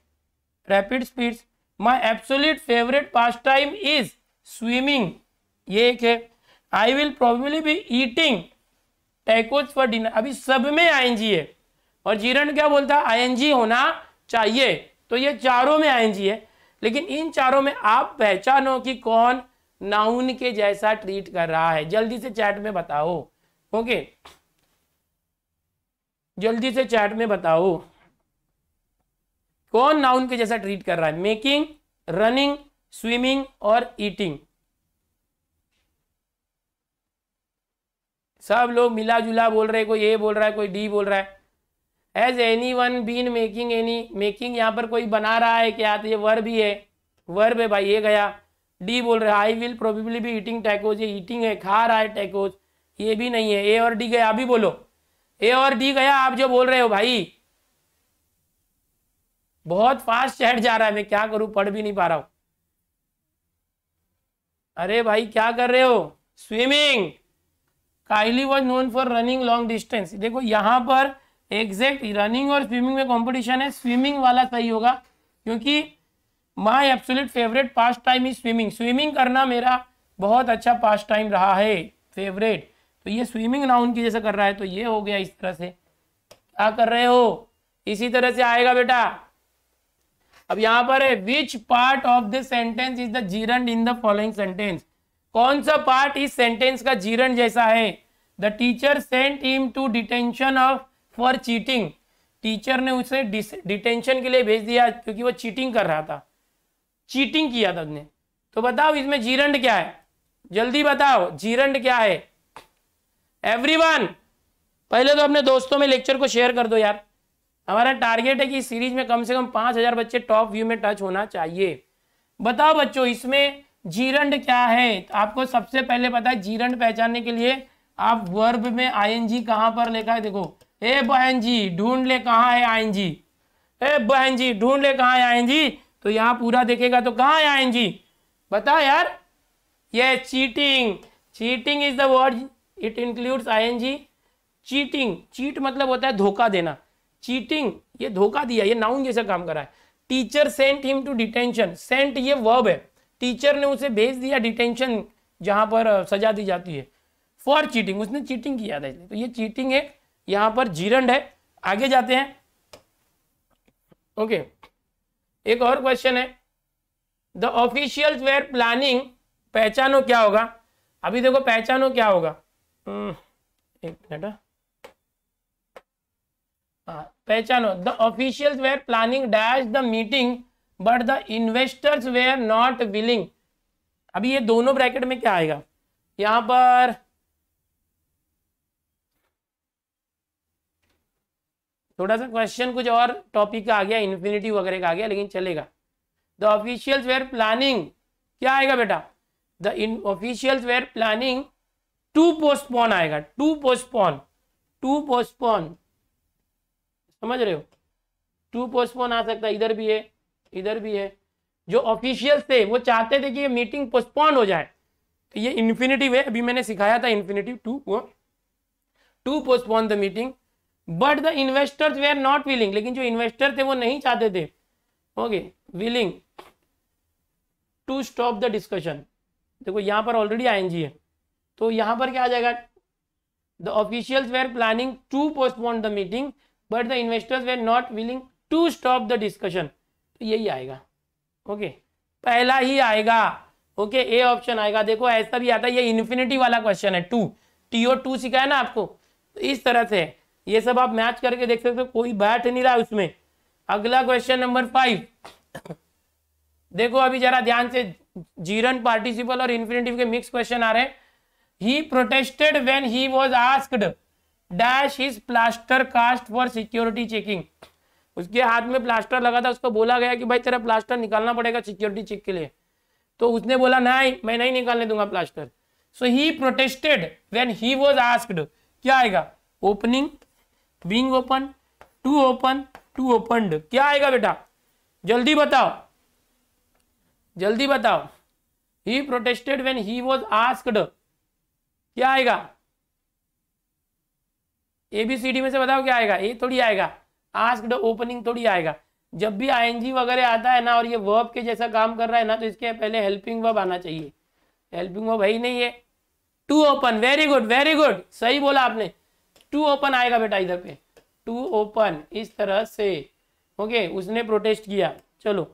rapid speed my absolute favourite pastime is swimming ये एक है I will probably be eating tacos for dinner अभी सब में आईएनजी है और जीरण क्या बोलता है आईएनजी होना चाहिए तो ये चारों में आईएनजी है लेकिन इन चारों में आप पहचानो कि कौन नाउन के जैसा ट्रीट कर रहा है जल्दी से चैट में बताओ ओके जल्दी से चैट में बताओ कौन नाउन के जैसा ट्रीट कर रहा है मेकिंग रनिंग स्विमिंग और ईटिंग सब लोग मिला जुला बोल रहे कोई ए बोल रहा है कोई डी बोल रहा है has anyone been making any making यहाँ पर कोई बना रहा है क्या तो ये वर्ब ही है वर्ब है भाई ये गया डी बोल रहा है I will probably be eating tacos ये ईटिंग है खा रहा है टैकोज ये भी नहीं है ए और डी गया अभी बोलो ए और डी गया आप जो बोल रहे हो भाई बहुत फास्ट चैट जा रहा है मैं क्या करूं पढ़ भी नहीं पा रहा हूं अरे भाई क्या कर रहे हो swimming Kylie was known for running long distance देखो यहाँ पर एग्जैक्ट रनिंग और स्विमिंग में कॉम्पिटिशन है स्विमिंग वाला सही होगा क्योंकि my absolute favourite pastime is swimming swimming करना मेरा बहुत अच्छा पास टाइम रहा है फेवरेट तो ये स्विमिंग नाउन की जैसे कर रहा है तो ये हो गया इस तरह से क्या कर रहे हो इसी तरह से आएगा बेटा अब यहां पर है which part of the sentence is the gerund in the following sentence कौन सा पार्ट इस सेंटेंस का जीरण जैसा है the teacher sent him to detention of for cheating teacher ने उसे डिटेंशन के लिए भेज दिया क्योंकि वो चीटिंग कर रहा था चीटिंग किया था उसने तो बताओ इसमें जीरण क्या है जल्दी बताओ जीरण क्या है एवरीवन पहले तो अपने दोस्तों में लेक्चर को शेयर कर दो यार हमारा टारगेट है कि सीरीज में कम से कम पांच हजार बच्चे टॉप व्यू में टच होना चाहिए बताओ बच्चों इसमें जीरंड क्या है तो आपको सबसे पहले पता है जीरंड पहचानने के लिए आप वर्ब में आईएनजी कहां पर लिखा है देखो ए बहन जी ढूंढ ले कहाँ है आईएनजी ए बहन जी ढूंढ ले कहाँ है आईएनजी तो यहाँ पूरा देखेगा तो कहाँ है आईएनजी बता यार ये cheating cheating is the word it includes ING cheating cheat मतलब होता है धोखा देना चीटिंग ये धोखा दिया ये नाउन जैसा काम करा है teacher sent him to detention sent ये वर्ब है टीचर ने उसे भेज दिया डिटेंशन जहां पर सजा दी जाती है फॉर चीटिंग उसने चीटिंग किया था तो ये चीटिंग है यहाँ पर जीरंड है आगे जाते हैं ओके okay. एक और क्वेश्चन है द ऑफिशियल वेयर प्लानिंग पहचानो क्या होगा अभी देखो पहचानो क्या होगा हम्म, एक मिनट हाँ। हाँ, पहचानो the official were planning dash the meeting but the investors were not willing अभी ये दोनों ब्रैकेट में क्या आएगा यहां पर थोड़ा सा क्वेश्चन कुछ और टॉपिक का आ गया इन्फिनिटी वगैरह का आ गया लेकिन चलेगा द ऑफिशियल्स वेयर प्लानिंग क्या आएगा बेटा the in officials were planning to postpone आएगा टू पोस्टपोन टू पोस्टपोन समझ रहे हो टू पोस्टपोन आ सकता है इधर भी है इधर भी है जो ऑफिशियल थे वो चाहते थे कि ये मीटिंग पोस्टपोन हो जाए तो ये इन्फिनेटिव है अभी मैंने सिखाया था इन्फिनेटिव टू वो to postpone the meeting but the investors were not willing लेकिन जो इन्वेस्टर थे वो नहीं चाहते थे okay willing to stop the discussion देखो यहां पर ऑलरेडी आईएनजी है तो यहां पर क्या आ जाएगा the officials were planning to postpone the meeting but the investors were not willing to stop the discussion तो यही आएगा ओके पहला ही आएगा ओके ए ऑप्शन आएगा देखो ऐसा भी आता है ये इन्फिनिटी वाला क्वेश्चन है टू ओ टू सिखाया ना आपको तो इस तरह से ये सब आप मैच करके देख सकते हो कोई बैठ नहीं रहा उसमें अगला क्वेश्चन नंबर फाइव देखो अभी जरा ध्यान से जीरन पार्टिसिपल और इन्फिनेटिव के मिक्स क्वेश्चन आ रहे हैं he protested when he was asked dash is plaster cast for security checking उसके हाथ में प्लास्टर लगा था उसको बोला गया कि भाई तेरा प्लास्टर निकालना पड़ेगा सिक्योरिटी चेक के लिए तो उसने बोला नहीं मैं नहीं निकालने दूंगा plaster so he protested when he was asked क्या आएगा ओपनिंग विंग open to open to open क्या आएगा बेटा जल्दी बताओ जल्दी बताओ he protested when he was asked क्या आएगा एबीसीडी में से बताओ क्या आएगा ए थोड़ी आएगा आस्क्ड ओपनिंग थोड़ी आएगा जब भी आईएनजी वगैरह आता है ना और ये वर्ब के जैसा काम कर रहा है ना तो इसके पहले हेल्पिंग वर्ब आना चाहिए हेल्पिंग वर्ब है ही नहीं है to open very good very good सही बोला आपने टू ओपन आएगा बेटा इधर पे टू ओपन इस तरह से ओके okay, उसने प्रोटेस्ट किया चलो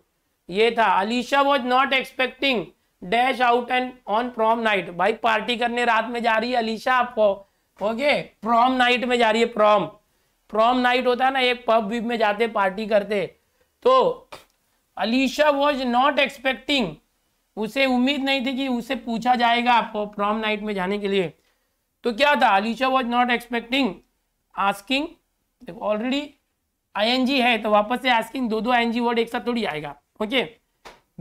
ये था Alisha was not expecting dash out and on prom night भाई पार्टी करने रात में जा रही है अलीशा आपको ओके okay, प्रॉम नाइट में जा रही है प्रॉम फ्रॉम नाइट होता है ना एक पब वीप में जाते पार्टी करते तो अलीशा वॉज नॉट एक्सपेक्टिंग उसे उम्मीद नहीं थी कि उसे पूछा जाएगा प्रॉम नाइट में जाने के लिए तो क्या था Alisha was not expecting asking देखो ऑलरेडी आईएनजी है तो वापस से आस्किंग दो दो जी वर्ड एक साथ थोड़ी आएगा okay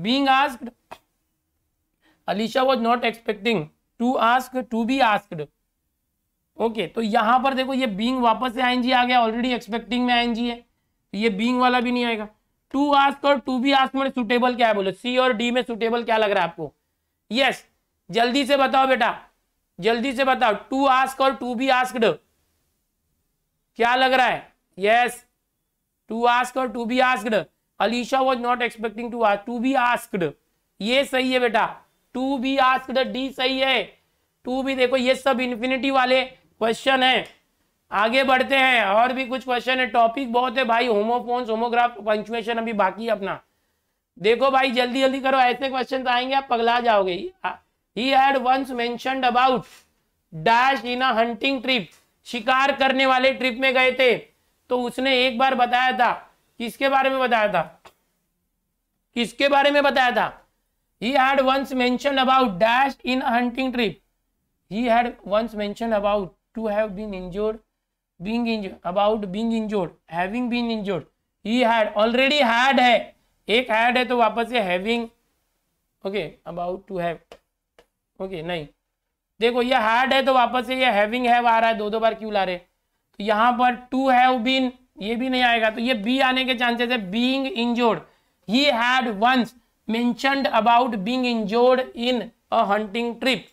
being ask Alisha was not expecting to ask to be asked okay तो यहां पर देखो ये बींग वापस से आई आ गया ऑलरेडी एक्सपेक्टिंग में आई है तो ये बींग वाला भी नहीं आएगा टू आस्क और टू बी आस्क में सुटेबल क्या है बोलो सी और डी में सुटेबल क्या लग रहा है आपको यस yes, जल्दी से बताओ बेटा जल्दी से बताओ टू आस्क और टू बी आस्कड क्या लग रहा है यस टू आस्क और to be asked Alisha was not expecting to ask to be asked ये सही है बेटा टू बी आस्कड डी सही है टू भी देखो ये सब इन्फिनिटी वाले क्वेश्चन है आगे बढ़ते हैं और भी कुछ क्वेश्चन है टॉपिक बहुत है भाई होमोफोन्स होमोग्राफ पंचुएशन अभी बाकी अपना देखो भाई जल्दी जल्दी करो ऐसे क्वेश्चन तो आएंगे आप पगला जाओगे he had once mentioned about dash in a hunting trip शिकार करने वाले ट्रिप में गए थे तो उसने एक बार बताया था किसके बारे में बताया था किसके बारे में बताया था he had once mentioned about dash in hunting trip he had once mentioned about to have been injured being injured about being injured having been injured he had already had hai ek had hai to wapas से having okay about to have okay nahi देखो ये had है तो वापस से ये having have आ रहा है दो दो बार क्यों ला रहे तो यहाँ पर टू हैव बीन ये भी नहीं आएगा तो ये बी आने के चांसेस है being injured he had once mentioned about being injured in a hunting trip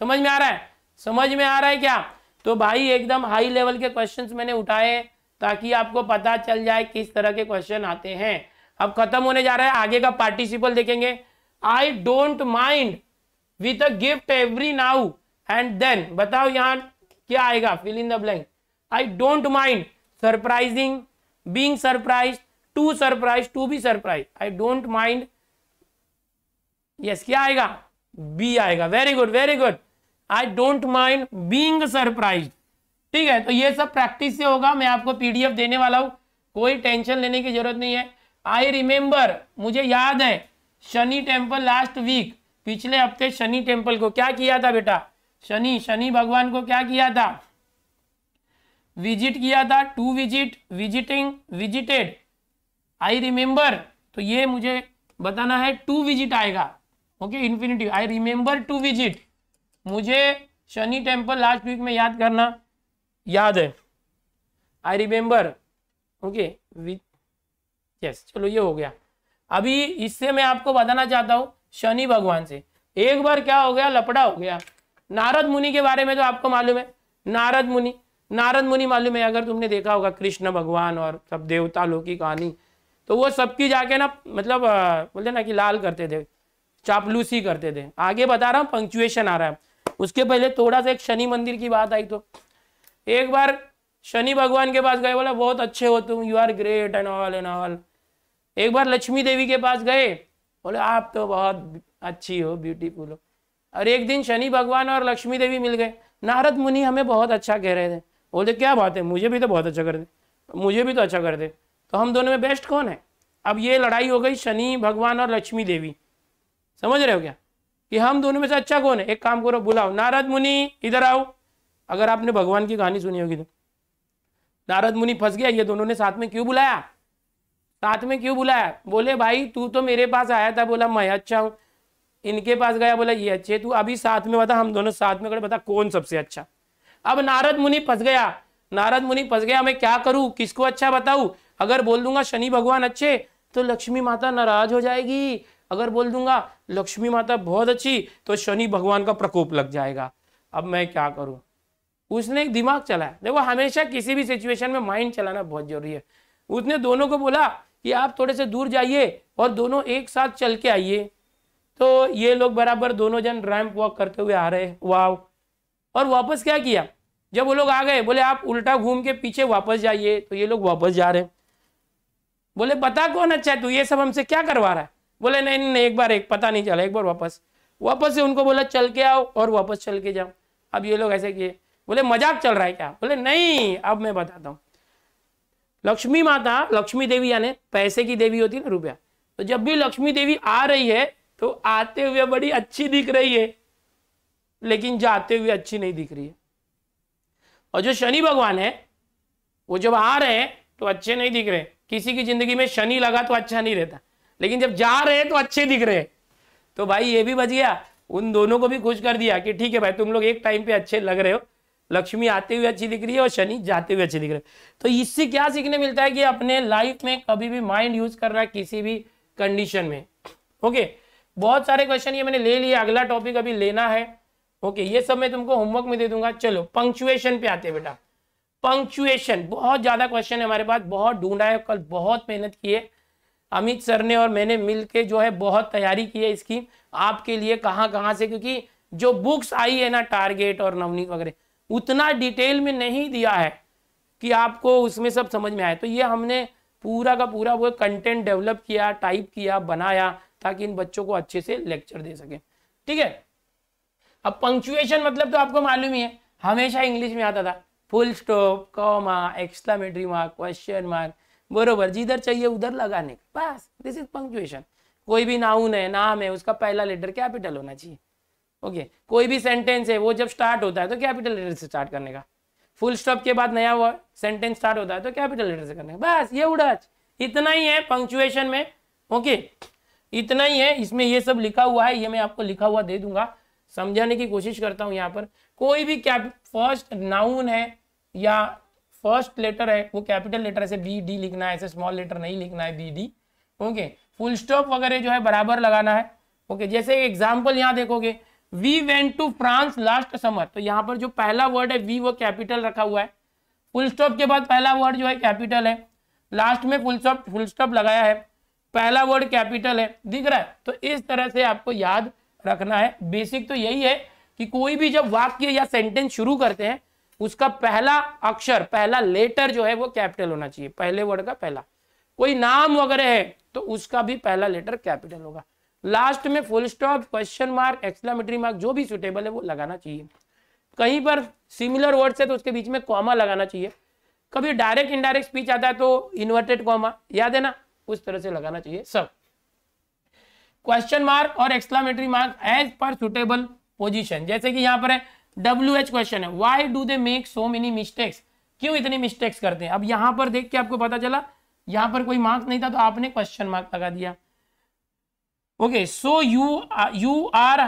समझ में आ रहा है समझ में आ रहा है क्या तो भाई एकदम हाई लेवल के क्वेश्चंस मैंने उठाए ताकि आपको पता चल जाए किस तरह के क्वेश्चन आते हैं अब खत्म होने जा रहा है आगे का पार्टिसिपल देखेंगे I don't mind with a gift every now and then बताओ यहाँ क्या आएगा fill in the blank I don't mind surprising being surprise to surprise to be surprise I don't mind yes क्या आएगा बी आएगा very good very good I don't mind being surprise ठीक है तो ये सब प्रैक्टिस से होगा मैं आपको पीडीएफ देने वाला हूं कोई टेंशन लेने की जरूरत नहीं है आई रिमेंबर मुझे याद है शनि टेम्पल लास्ट वीक पिछले हफ्ते शनि टेम्पल को क्या किया था बेटा शनि शनि भगवान को क्या किया था विजिट किया था to visit visiting visited I remember तो ये मुझे बताना है टू विजिट आएगा okay infinitive I remember to visit मुझे शनि टेम्पल लास्ट वीक में याद करना याद है आई रिमेम्बर ओके यस चलो ये हो गया अभी इससे मैं आपको बताना चाहता हूँ शनि भगवान से एक बार क्या हो गया लपड़ा हो गया नारद मुनि के बारे में तो आपको मालूम है नारद मुनि नारद मुनि मालूम है अगर तुमने देखा होगा कृष्ण भगवान और सब देवता लोग की कहानी तो वो सबकी जाके ना मतलब बोलते ना कि लाल करते थे चापलूसी करते थे आगे बता रहा हूँ पंक्चुएशन आ रहा है उसके पहले थोड़ा सा एक शनि मंदिर की बात आई तो एक बार शनि भगवान के पास गए बोला बहुत अच्छे हो तुम you are great and all and all एक बार लक्ष्मी देवी के पास गए बोले आप तो बहुत अच्छी हो ब्यूटीफुल हो और एक दिन शनि भगवान और लक्ष्मी देवी मिल गए नारद मुनि हमें बहुत अच्छा कह रहे थे बोले क्या बात है मुझे भी तो बहुत अच्छा कर दे मुझे भी तो अच्छा कर दे तो हम दोनों में बेस्ट कौन है अब ये लड़ाई हो गई शनि भगवान और लक्ष्मी देवी समझ रहे हो क्या कि हम दोनों में से अच्छा कौन है एक काम करो बुलाओ नारद मुनि इधर आओ अगर आपने भगवान की कहानी सुनी होगी तो नारद मुनि फंस गया ये दोनों ने साथ में क्यों बुलाया साथ में क्यों बुलाया बोले भाई तू तो मेरे पास आया था बोला मैं अच्छा हूँ इनके पास गया बोला ये अच्छे तू अभी साथ में बता हम दोनों साथ में खड़े बता कौन सबसे अच्छा अब नारद मुनि फंस गया नारद मुनि फंस गया मैं क्या करूं किसको अच्छा बताऊं अगर बोल दूंगा शनि भगवान अच्छे तो लक्ष्मी माता नाराज हो जाएगी अगर बोल दूंगा लक्ष्मी माता बहुत अच्छी तो शनि भगवान का प्रकोप लग जाएगा अब मैं क्या करूं उसने एक दिमाग चलाया देखो हमेशा किसी भी सिचुएशन में माइंड चलाना बहुत जरूरी है उसने दोनों को बोला कि आप थोड़े से दूर जाइए और दोनों एक साथ चल के आइए तो ये लोग बराबर दोनों जन रैम्प वॉक करते हुए आ रहे वाव और वापस क्या किया जब वो लोग आ गए बोले आप उल्टा घूम के पीछे वापस जाइए तो ये लोग वापस जा रहे बोले बता कौन अच्छा है तू ये सब हमसे क्या करवा रहा है बोले नहीं नहीं एक बार एक पता नहीं चला एक बार वापस वापस से उनको बोला चल के आओ और वापस चल के जाओ अब ये लोग ऐसे किए बोले मजाक चल रहा है क्या बोले नहीं अब मैं बताता हूँ लक्ष्मी माता लक्ष्मी देवी यानी पैसे की देवी होती है ना रुपया तो जब भी लक्ष्मी देवी आ रही है तो आते हुए बड़ी अच्छी दिख रही है लेकिन जाते हुए अच्छी नहीं दिख रही है और जो शनि भगवान है वो जब आ रहे हैं तो अच्छे नहीं दिख रहे किसी की जिंदगी में शनि लगा तो अच्छा नहीं रहता लेकिन जब जा रहे हैं तो अच्छे दिख रहे हैं तो भाई ये भी बच गया उन दोनों को भी खुश कर दिया कि ठीक है भाई तुम लोग एक टाइम पे अच्छे लग रहे हो लक्ष्मी आते हुए अच्छी दिख रही है और शनि जाते हुए अच्छे दिख रहे तो इससे क्या सीखने मिलता है कि अपने लाइफ में कभी भी माइंड यूज कर रहा है किसी भी कंडीशन में ओके बहुत सारे क्वेश्चन ये मैंने ले लिए अगला टॉपिक अभी लेना है ओके ये सब मैं तुमको होमवर्क में दे दूंगा चलो पंक्चुएशन पे आते बेटा पंक्चुएशन बहुत ज्यादा क्वेश्चन है हमारे पास बहुत ढूंढा है कल बहुत मेहनत की है अमित सर ने और मैंने मिल के जो है बहुत तैयारी की है इसकी आपके लिए कहाँ कहाँ से क्योंकि जो बुक्स आई है ना टारगेट और नवनीत वगैरह उतना डिटेल में नहीं दिया है कि आपको उसमें सब समझ में आए तो ये हमने पूरा का पूरा वो कंटेंट डेवलप किया टाइप किया बनाया ताकि इन बच्चों को अच्छे से लेक्चर दे सके ठीक है अब पंक्चुएशन मतलब तो आपको मालूम ही है हमेशा इंग्लिश में आता था full stop comma exclamatory mark question mark बरोबर जिधर चाहिए उधर लगाने का बस दिस इज पंक्चुएशन कोई भी नाउन है नाम है उसका पहला लेटर कैपिटल होना चाहिए ओके okay. कोई भी सेंटेंस है वो जब स्टार्ट होता है तो कैपिटल लेटर से स्टार्ट करने का फुल स्टॉप के बाद नया हुआ सेंटेंस स्टार्ट होता है तो कैपिटल लेटर से करने का बस ये उड़ाच इतना ही है पंक्चुएशन में ओके okay. इतना ही है इसमें ये सब लिखा हुआ है ये मैं आपको लिखा हुआ दे दूंगा समझाने की कोशिश करता हूँ यहाँ पर कोई भी कैप फर्स्ट नाउन है या फर्स्ट लेटर है वो कैपिटल लेटर ऐसे बी डी लिखना है ऐसे स्मॉल लेटर नहीं लिखना है B D okay full stop वगैरह जो है बराबर लगाना है ओके जैसे एग्जाम्पल यहाँ देखोगे we went to France last summer तो यहाँ पर जो पहला वर्ड है वी वो कैपिटल रखा हुआ है फुल स्टॉप के बाद पहला वर्ड जो है कैपिटल है लास्ट में फुल स्टॉप फुल स्टॉप लगाया है पहला वर्ड कैपिटल है दिख रहा है तो इस तरह से आपको याद रखना है बेसिक तो यही है कि कोई भी जब वाक्य या सेंटेंस शुरू करते हैं उसका पहला अक्षर पहला लेटर जो है वो कैपिटल होना चाहिए पहले वर्ड का पहला कोई नाम वगैरह है तो उसका भी पहला लेटर कैपिटल होगा लास्ट में full stop question mark exclamatory mark जो भी सुटेबल है वो लगाना चाहिए कहीं पर सिमिलर वर्ड्स है तो उसके बीच में कॉमा लगाना चाहिए कभी डायरेक्ट इनडायरेक्ट स्पीच आता है तो इन्वर्टेड कॉमा याद है ना उस तरह से लगाना चाहिए सब क्वेश्चन मार्क और exclamatory mark as per suitable position जैसे कि यहां पर है डब्ल्यू एच क्वेश्चन है why do they make so many mistakes क्यों इतनी मिस्टेक्स करते हैं अब यहां पर देख के आपको पता चला यहां पर कोई मार्क्स नहीं था तो आपने क्वेश्चन मार्क लगा दिया okay so you you are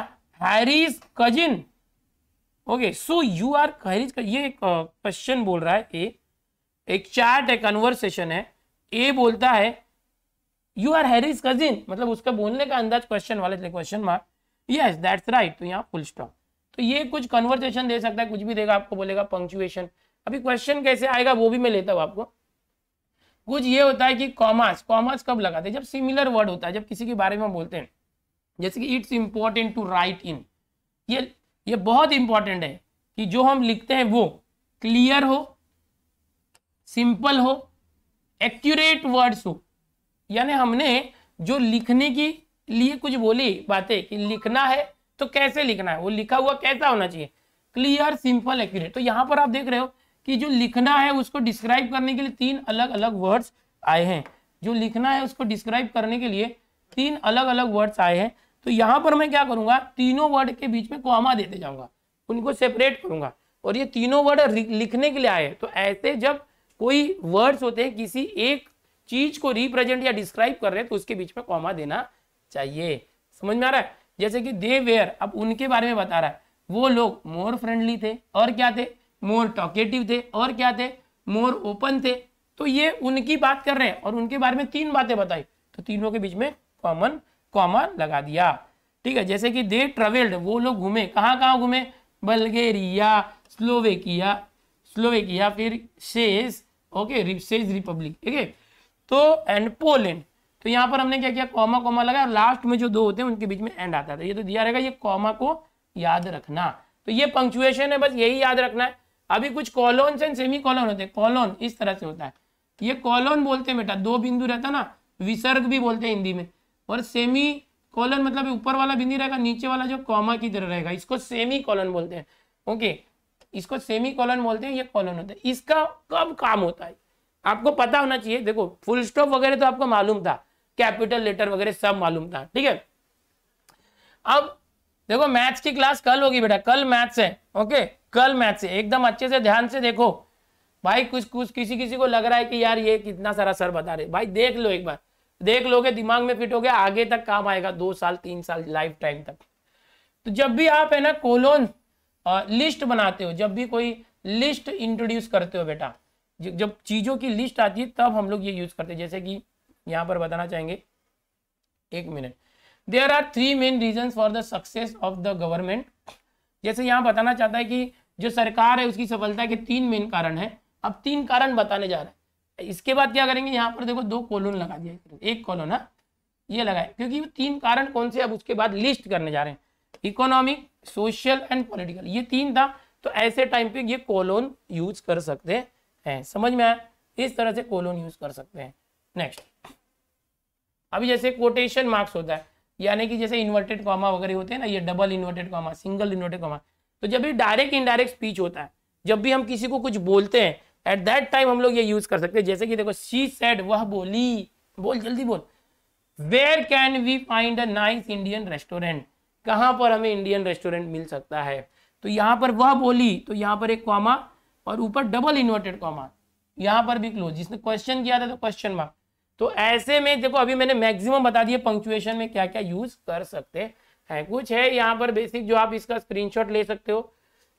Harry's cousin okay so you are Harry's ये एक क्वेश्चन बोल रहा है ए एक चैट है कन्वर्सेशन है ए बोलता है यू आर हैरिस कजिन मतलब उसका बोलने का अंदाज क्वेश्चन वाले question mark yes that's right तो यहाँ फुल स्टॉप तो ये कुछ कन्वर्सेशन दे सकता है कुछ भी देगा आपको बोलेगा पंक्चुएशन अभी क्वेश्चन कैसे आएगा वो भी मैं लेता हूँ आपको कुछ ये होता है कि कॉमर्स कॉमर्स कब लगाते हैं जब सिमिलर वर्ड होता है जब किसी के बारे में बोलते हैं जैसे कि it's important to write in ये ये बहुत इंपॉर्टेंट है कि जो हम लिखते हैं वो क्लियर हो सिंपल हो एक्यूरेट वर्ड्स हो यानी हमने जो लिखने की लिए कुछ बोली बातें कि लिखना है तो कैसे लिखना है वो लिखा हुआ कैसा होना चाहिए क्लियर सिंपल एक्यूरेट तो यहाँ पर आप देख रहे हो कि जो लिखना है उसको डिस्क्राइब करने के लिए तीन अलग अलग वर्ड्स आए हैं जो लिखना है उसको डिस्क्राइब करने के लिए तीन अलग अलग वर्ड्स आए हैं तो यहाँ पर मैं क्या करूँगा तीनों वर्ड के बीच में कॉमा देते जाऊँगा उनको सेपरेट करूँगा और ये तीनों वर्ड लिखने के लिए आए तो ऐसे जब कोई वर्ड्स होते हैं किसी एक चीज को रिप्रेजेंट या डिस्क्राइब कर रहे हैं तो उसके बीच में कॉमा देना चाहिए समझ में आ रहा है जैसे कि दे वेयर अब उनके बारे में बता रहा है वो लोग मोर फ्रेंडली थे और क्या थे मोर टॉकेटिव थे और क्या थे मोर ओपन थे तो ये उनकी बात कर रहे हैं और उनके बारे में तीन बातें बताई तो तीनों के बीच में कॉमन कॉमा लगा दिया ठीक है जैसे कि दे ट्रेवल्ड वो लोग घूमे कहाँ कहाँ घूमे बल्गेरिया स्लोवेकिया स्लोवेकिया फिर शेज ओके रिपब्लिक ठीक है तो एंड पोलैंड तो यहाँ पर हमने क्या किया कॉमा कॉमा लगा और लास्ट में जो दो होते हैं उनके बीच में एंड आता था तो ये तो दिया रहेगा ये कॉमा को याद रखना तो ये पंक्चुएशन है बस यही याद रखना है अभी कुछ कॉलोन सेमी कॉलोन होते हैं कॉलोन इस तरह से होता है ये कॉलोन बोलते हैं बेटा दो बिंदु रहता ना विसर्ग भी बोलते हैं हिंदी में और सेमी कॉलन मतलब ऊपर वाला बिंदी रहेगा नीचे वाला जो कॉमा की तरह रहेगा इसको सेमी कॉलन बोलते हैं ओके इसको सेमी कॉलन बोलते हैं ये कॉलन होता है इसका कब काम होता है आपको पता होना चाहिए देखो फुल स्टॉप वगैरह तो आपको मालूम था कैपिटल लेटर वगैरह सब मालूम था ठीक है अब देखो मैथ्स की क्लास कल होगी बेटा कल मैथ्स है ओके कल मैथ्स है एकदम अच्छे से ध्यान से देखो भाई कुछ कुछ किसी किसी को लग रहा है कि यार ये कितना सारा सर बता रहे भाई देख लो एक बार देख लोगे दिमाग में फिट हो गया आगे तक काम आएगा दो साल तीन साल लाइफ टाइम तक तो जब भी आप है ना कोलोन लिस्ट बनाते हो जब भी कोई लिस्ट इंट्रोड्यूस करते हो बेटा जब चीज़ों की लिस्ट आती है तब हम लोग ये यूज करते हैं जैसे कि यहाँ पर बताना चाहेंगे एक minute there are three main reason for the success of the government जैसे यहाँ बताना चाहता है कि जो सरकार है उसकी सफलता के तीन मेन कारण है अब तीन कारण बताने जा रहे हैं इसके बाद क्या करेंगे यहाँ पर देखो दो कॉलोन लगा दिया एक कॉलोन है हाँ। ये लगाए क्योंकि वो तीन कारण कौन से अब उसके बाद लिस्ट करने जा रहे हैं इकोनॉमिक सोशल एंड पॉलिटिकल ये तीन था तो ऐसे टाइम पे ये कॉलोन यूज कर सकते हैं समझ में आया इस तरह से कॉलोन यूज कर सकते हैं नेक्स्ट अभी जैसे कोटेशन मार्क्स होता है यानी कि जैसे इन्वर्टेड कॉमा वगैरह होते हैं ना ये double inverted comma single inverted comma तो जब भी डायरेक्ट इनडायरेक्ट स्पीच होता है जब भी हम किसी को कुछ बोलते हैं एट दैट टाइम हम लोग ये यूज कर सकते हैं जैसे कि देखो सी सेड वह बोली बोल जल्दी बोल where can we find a nice Indian restaurant कहाँ पर हमें इंडियन रेस्टोरेंट मिल सकता है तो यहाँ पर वह बोली तो यहाँ पर एक कॉमा और ऊपर डबल इन्वर्टेड कॉमा यहाँ पर भी क्लोज जिसने क्वेश्चन किया था तो क्वेश्चन मार्क तो ऐसे में देखो अभी मैंने मैक्सिमम बता दिया पंक्चुएशन में क्या क्या यूज कर सकते हैं कुछ है यहाँ पर बेसिक जो आप इसका स्क्रीनशॉट ले सकते हो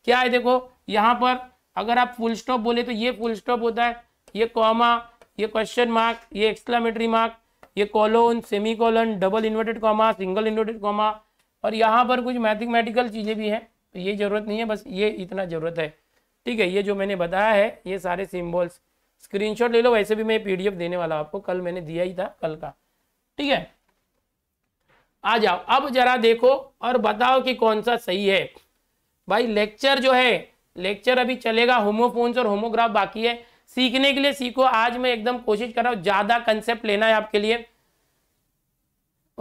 क्या है देखो यहाँ पर अगर आप फुल स्टॉप बोले तो ये फुल स्टॉप होता है ये कॉमा ये क्वेश्चन मार्क ये एक्सक्लामेटरी मार्क ये colon semicolon double inverted comma single inverted comma और यहाँ पर कुछ मैथमेटिकल चीज़ें भी हैं तो ये ज़रूरत नहीं है बस ये इतना ज़रूरत है ठीक है ये जो मैंने बताया है ये सारे सिम्बॉल्स स्क्रीनशॉट ले लो वैसे भी मैं पीडीएफ देने वाला आपको कल मैंने दिया ही था कल का ठीक है आ जाओ अब जरा देखो और बताओ कि कौन सा सही है भाई लेक्चर जो है लेक्चर अभी चलेगा होमोफोन्स और होमोग्राफ बाकी है सीखने के लिए सीखो आज मैं एकदम कोशिश कर रहा हूं ज़्यादा कंसेप्ट लेना है आपके लिए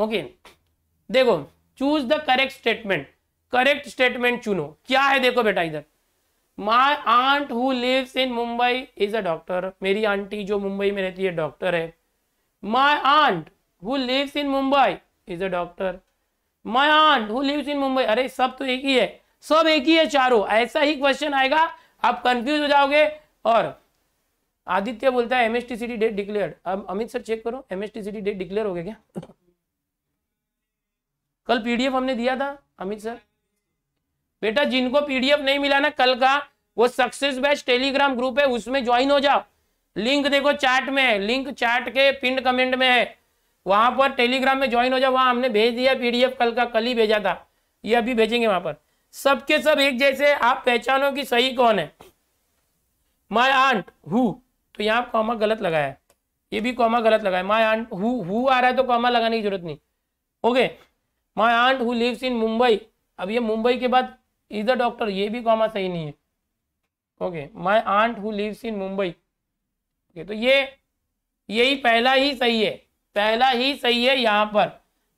ओके देखो choose the correct statement correct statement चुनो क्या है देखो बेटा इधर my aunt who lives in Mumbai is a doctor मेरी आंटी जो मुंबई में रहती है डॉक्टर है my aunt who lives in Mumbai is a doctor my aunt who lives in Mumbai अरे सब तो एक ही है सब एक ही है चारों ऐसा ही क्वेश्चन आएगा आप कंफ्यूज हो जाओगे और आदित्य बोलता है सिटी डेट डिक्लेयर अब अमित सर चेक करो सिटी डेट डिक्लेयर हो गया क्या कल पीडीएफ हमने दिया था अमित सर बेटा जिनको पीडीएफ नहीं मिला ना कल का वो सक्सेस बेस्ट टेलीग्राम ग्रुप है उसमें ज्वाइन हो जाओ लिंक देखो चैट में है लिंक चैट के पिंड कमेंट में है वहां पर टेलीग्राम में ज्वाइन हो जाओ वहां हमने भेज दिया पीडीएफ कल का कल ही भेजा था ये अभी भेजेंगे वहां पर सबके सब एक जैसे आप पहचानो कि सही कौन है माई आंट हु तो यहाँ कॉमा गलत लगाया ये भी कॉमा गलत लगाया माई आंट हु आ रहा है तो कॉमा लगाने की जरूरत नहीं okay my aunt who lives in Mumbai अब ये मुंबई के बाद इज अ डॉक्टर ये भी कॉमा सही नहीं है okay my aunt who lives in Mumbai okay तो ये यही पहला ही सही है पहला ही सही है यहाँ पर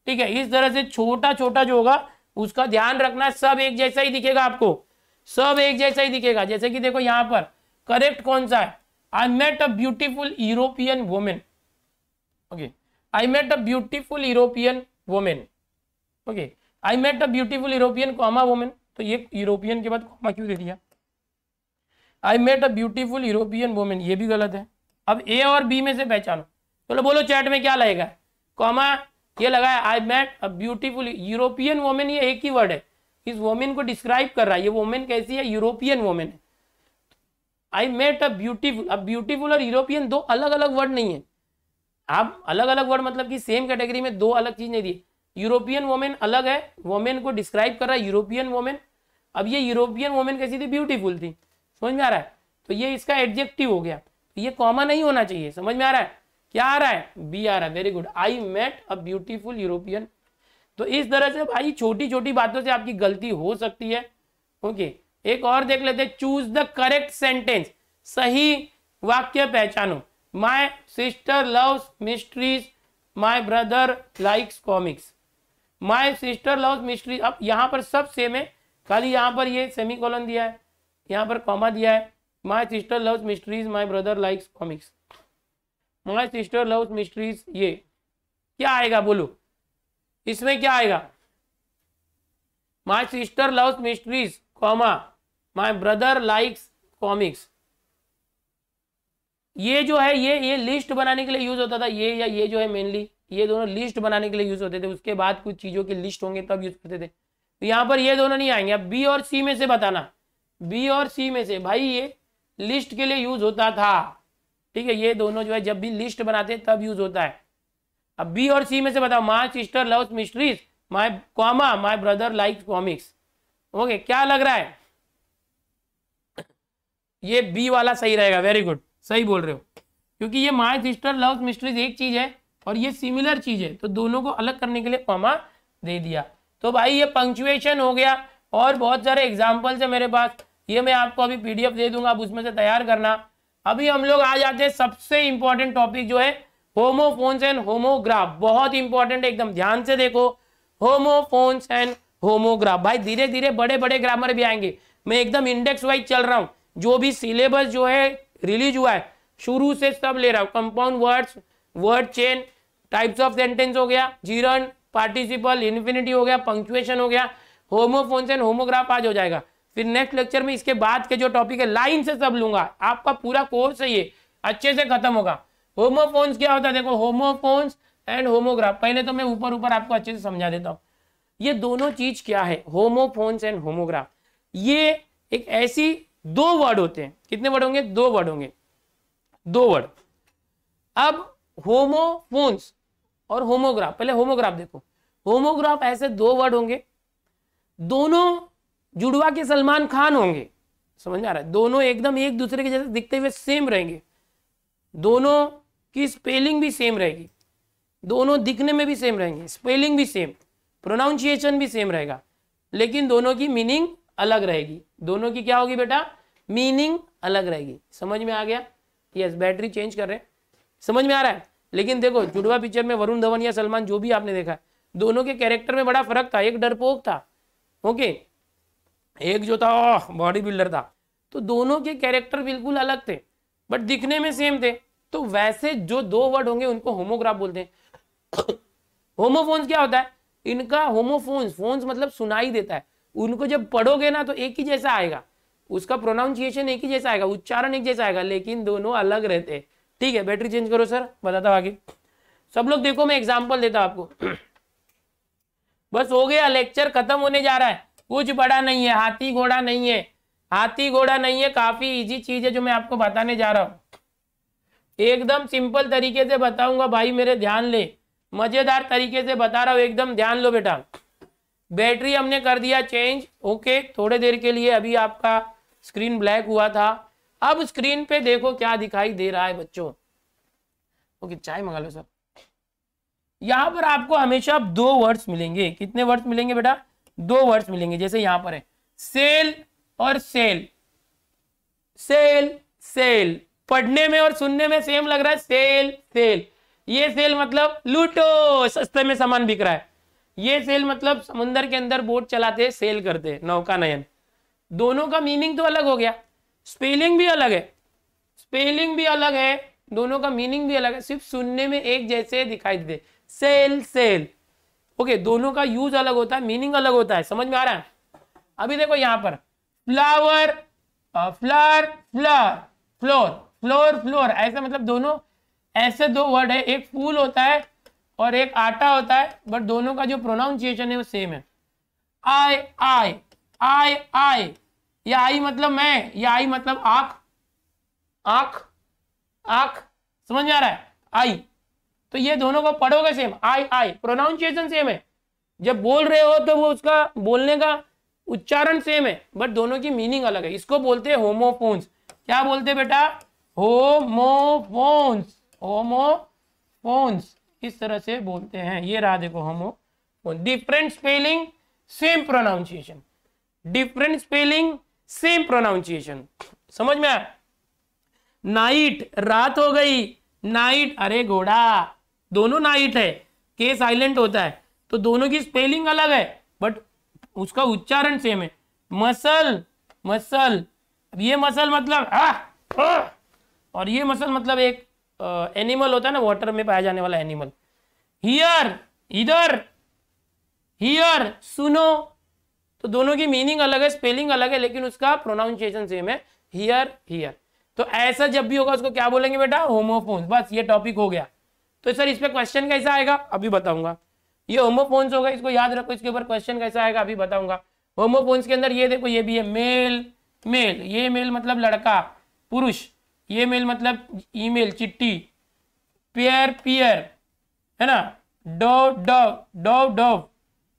ठीक है इस तरह से छोटा छोटा जो होगा उसका ध्यान रखना सब एक जैसा ही दिखेगा आपको सब एक जैसा ही दिखेगा जैसे कि देखो यहाँ पर करेक्ट कौन सा है I met a beautiful European women okay I met a beautiful European women okay I met a beautiful European comma women तो ये यूरोपियन के बाद कॉमा क्यों दे दिया I met a beautiful European women ये भी गलत है अब ए और बी में से पहचानो चलो बोलो चैट में क्या लगेगा कॉमा ये लगा है I met a beautiful European women ये एक ही वर्ड है इस वोमेन को डिस्क्राइब कर रहा है ये वोमेन कैसी है यूरोपियन वोमेन है आई मेट अ ब्यूटीफुल अब ब्यूटीफुल और यूरोपियन दो अलग अलग वर्ड नहीं है आप अलग अलग वर्ड मतलब कि सेम कैटेगरी में दो अलग चीज नहीं दी यूरोपियन वोमेन अलग है वोमेन को डिस्क्राइब कर रहा है यूरोपियन वोमेन अब ये यूरोपियन वोमेन कैसी थी ब्यूटीफुल थी समझ में आ रहा है तो ये इसका एडजेक्टिव हो गया तो ये कॉमा नहीं होना चाहिए समझ में आ रहा है क्या आ रहा है बी आ रहा है very good I met a beautiful European तो इस तरह से भाई छोटी छोटी बातों से आपकी गलती हो सकती है ओके okay. एक और देख लेते चूज द करेक्ट सेंटेंस सही वाक्य पहचानो my sister loves mysteries my brother likes comics my sister loves mysteries अब यहां पर सब सेम है खाली यहाँ पर ये सेमी कॉलन दिया है यहाँ पर कॉमा दिया है my sister loves mysteries my brother likes comics my sister loves mysteries ये क्या आएगा बोलो इसमें क्या आएगा my sister loves mysteries comma my brother likes comics ये जो है ये ये लिस्ट बनाने के लिए यूज होता था ये या ये जो है मेनली ये दोनों लिस्ट बनाने के लिए यूज होते थे उसके बाद कुछ चीजों के लिस्ट होंगे तब यूज करते थे तो यहां पर ये दोनों नहीं आएंगे अब बी और सी में से बताना बी और सी में से भाई ये लिस्ट के लिए यूज होता था ठीक है ये दोनों जो है जब भी लिस्ट बनाते हैं तब यूज होता है अब बी और सी में से बताओ my sister love mysteries my comma my brother like comics okay क्या लग रहा है ये बी वाला सही रहेगा वेरी गुड सही बोल रहे हो क्योंकि ये माई सिस्टर लव मिस्ट्रीज एक चीज है और ये सिमिलर चीज है तो दोनों को अलग करने के लिए कॉमा दे दिया तो भाई ये पंक्चुएशन हो गया और बहुत सारे एग्जाम्पल्स है मेरे पास ये मैं आपको अभी पीडीएफ दे दूंगा आप उसमें से तैयार करना अभी हम लोग आ जाते हैं सबसे इंपॉर्टेंट टॉपिक जो है होमोफोन्स एंड होमोग्राफ बहुत इंपॉर्टेंट एकदम ध्यान से देखो होमोफोन्स एंड होमोग्राफ भाई धीरे धीरे बड़े बड़े ग्रामर भी आएंगे मैं एकदम इंडेक्स वाइज चल रहा हूँ जो भी सिलेबस जो है रिलीज हुआ है शुरू से सब ले रहा हूँ compound words word chain types of sentence हो गया जीरन पार्टिसिपल इन्फिनिटी हो गया पंक्चुएशन हो गया होमोफोन्स एंड होमोग्राफ आज हो जाएगा फिर नेक्स्ट लेक्चर में इसके बाद के जो टॉपिक है लाइन से सब लूंगा आपका पूरा कोर्स है ये अच्छे से खत्म होगा होमोफोन्स क्या होता है देखो होमोफोन्स एंड होमोग्राफ पहले तो मैं ऊपर ऊपर आपको अच्छे से समझा देता हूँ ये दोनों चीज क्या है होमोफोन्स एंड होमोग्राफ ये एक ऐसी दो वर्ड होते हैं कितने वर्ड होंगे दो वर्ड होंगे दो वर्ड अब होमोफोन्स और होमोग्राफ पहले होमोग्राफ देखो होमोग्राफ ऐसे दो वर्ड होंगे दोनों जुड़वा के सलमान खान होंगे समझ आ रहा है दोनों एकदम एक दूसरे के जैसे दिखते हुए सेम रहेंगे दोनों की स्पेलिंग भी सेम रहेगी दोनों दिखने में भी सेम रहेंगे स्पेलिंग भी सेम प्रोनाउंसिएशन भी सेम रहेगा लेकिन दोनों की मीनिंग अलग रहेगी दोनों की क्या होगी बेटा मीनिंग अलग रहेगी समझ में आ गया यस बैटरी चेंज कर रहे हैं समझ में आ रहा है लेकिन देखो जुड़वा पिक्चर में वरुण धवन या सलमान जो भी आपने देखा दोनों के कैरेक्टर में बड़ा फर्क था एक डरपोक था ओके एक जो था बॉडी बिल्डर था तो दोनों के कैरेक्टर बिल्कुल अलग थे बट दिखने में सेम थे तो वैसे जो दो वर्ड होंगे उनको होमोग्राफ बोलते हैं होमोफोन्स क्या होता है इनका होमोफोन्स फोन्स मतलब सुनाई देता है उनको जब पढ़ोगे ना तो एक ही जैसा आएगा उसका प्रोनाउंसिएशन एक ही जैसा आएगा उच्चारण एक जैसा आएगा लेकिन दोनों अलग रहते हैं ठीक है बैटरी चेंज करो सर बताता हूँ आगे सब लोग देखो मैं एग्जाम्पल देता आपको बस हो गया लेक्चर खत्म होने जा रहा है कुछ बड़ा नहीं है हाथी घोड़ा नहीं है हाथी घोड़ा नहीं है काफी इजी चीज है जो मैं आपको बताने जा रहा हूँ एकदम सिंपल तरीके से बताऊंगा भाई मेरे ध्यान ले मजेदार तरीके से बता रहा हूँ एकदम ध्यान लो बेटा बैटरी हमने कर दिया चेंज ओके थोड़े देर के लिए अभी आपका स्क्रीन ब्लैक हुआ था अब स्क्रीन पे देखो क्या दिखाई दे रहा है बच्चों ओके चाय मंगा लो सर यहां पर आपको हमेशा दो वर्ड्स मिलेंगे कितने वर्ड्स मिलेंगे बेटा दो वर्ड्स मिलेंगे जैसे यहां पर है सेल और सेल सेल सेल पढ़ने में और सुनने में सेम लग रहा है सेल सेल ये सेल मतलब लूटो सस्ते में सामान बिक रहा है ये सेल मतलब समुन्दर के अंदर बोट चलाते सेल करते नौका नयन दोनों का मीनिंग तो अलग हो गया स्पेलिंग भी अलग है स्पेलिंग भी अलग है दोनों का मीनिंग भी अलग है सिर्फ सुनने में एक जैसे दिखाई देते सेल सेल ओके दोनों का यूज अलग होता है मीनिंग अलग होता है समझ में आ रहा है अभी देखो यहां पर flower flour flour floor floor floor ऐसा मतलब दोनों ऐसे दो वर्ड है एक फूल होता है और एक आटा होता है बट दोनों का जो प्रोनाउंसिएशन है वो सेम है आई आई आई आई या आई मतलब मैं या आई मतलब आंख आंख आंख समझ आ रहा है आई तो ये दोनों को पढ़ोगे same I I pronunciation same है जब बोल रहे हो तो वो उसका बोलने का उच्चारण सेम है बट दोनों की मीनिंग अलग है इसको बोलते हैं होमोफोन्स क्या बोलते बेटा होमोफोन्स होमोफोन्स इस तरह से बोलते हैं ये रहा देखो homophone different spelling same pronunciation different spelling same pronunciation समझ में आया नाइट रात हो गई नाइट अरे घोड़ा दोनों नाइट है के साइलेंट होता है तो दोनों की स्पेलिंग अलग है बट उसका उच्चारण सेम है मसल मसल अब ये मसल मतलब आ, आ, और ये मसल मतलब एक आ, एनिमल होता है ना वाटर में पाया जाने वाला एनिमल हियर इधर हियर सुनो तो दोनों की मीनिंग अलग है स्पेलिंग अलग है लेकिन उसका प्रोनाउंसिएशन सेम है हियर हियर तो ऐसा जब भी होगा उसको क्या बोलेंगे बेटा होमोफोन्स बस ये टॉपिक हो गया तो सर इस पर क्वेश्चन कैसा आएगा अभी बताऊंगा ये होमोफोन्स होगा इसको याद रखो इसके ऊपर क्वेश्चन कैसा आएगा अभी बताऊंगा होमोफोन्स के अंदर ये देखो ये भी है मेल मेल ये मेल मतलब लड़का पुरुष ये मेल मतलब ईमेल चिट्ठी पियर पियर है ना doe dough dove dove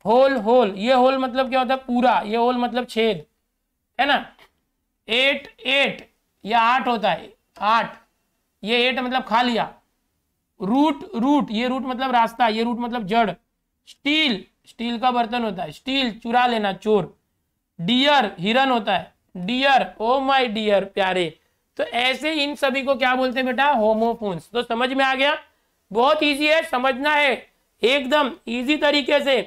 hole whole ये होल मतलब क्या होता है पूरा ये होल मतलब छेद है ना एट एट ये आठ होता है आठ ये एट मतलब खा लिया रूट रूट ये रूट मतलब रास्ता ये रूट मतलब जड़ स्टील स्टील का बर्तन होता है स्टील चुरा लेना चोर डियर हिरन होता है डियर ओ माय डियर प्यारे तो ऐसे इन सभी को क्या बोलते हैं बेटा होमोफोन्स तो समझ में आ गया बहुत इजी है समझना है एकदम इजी तरीके से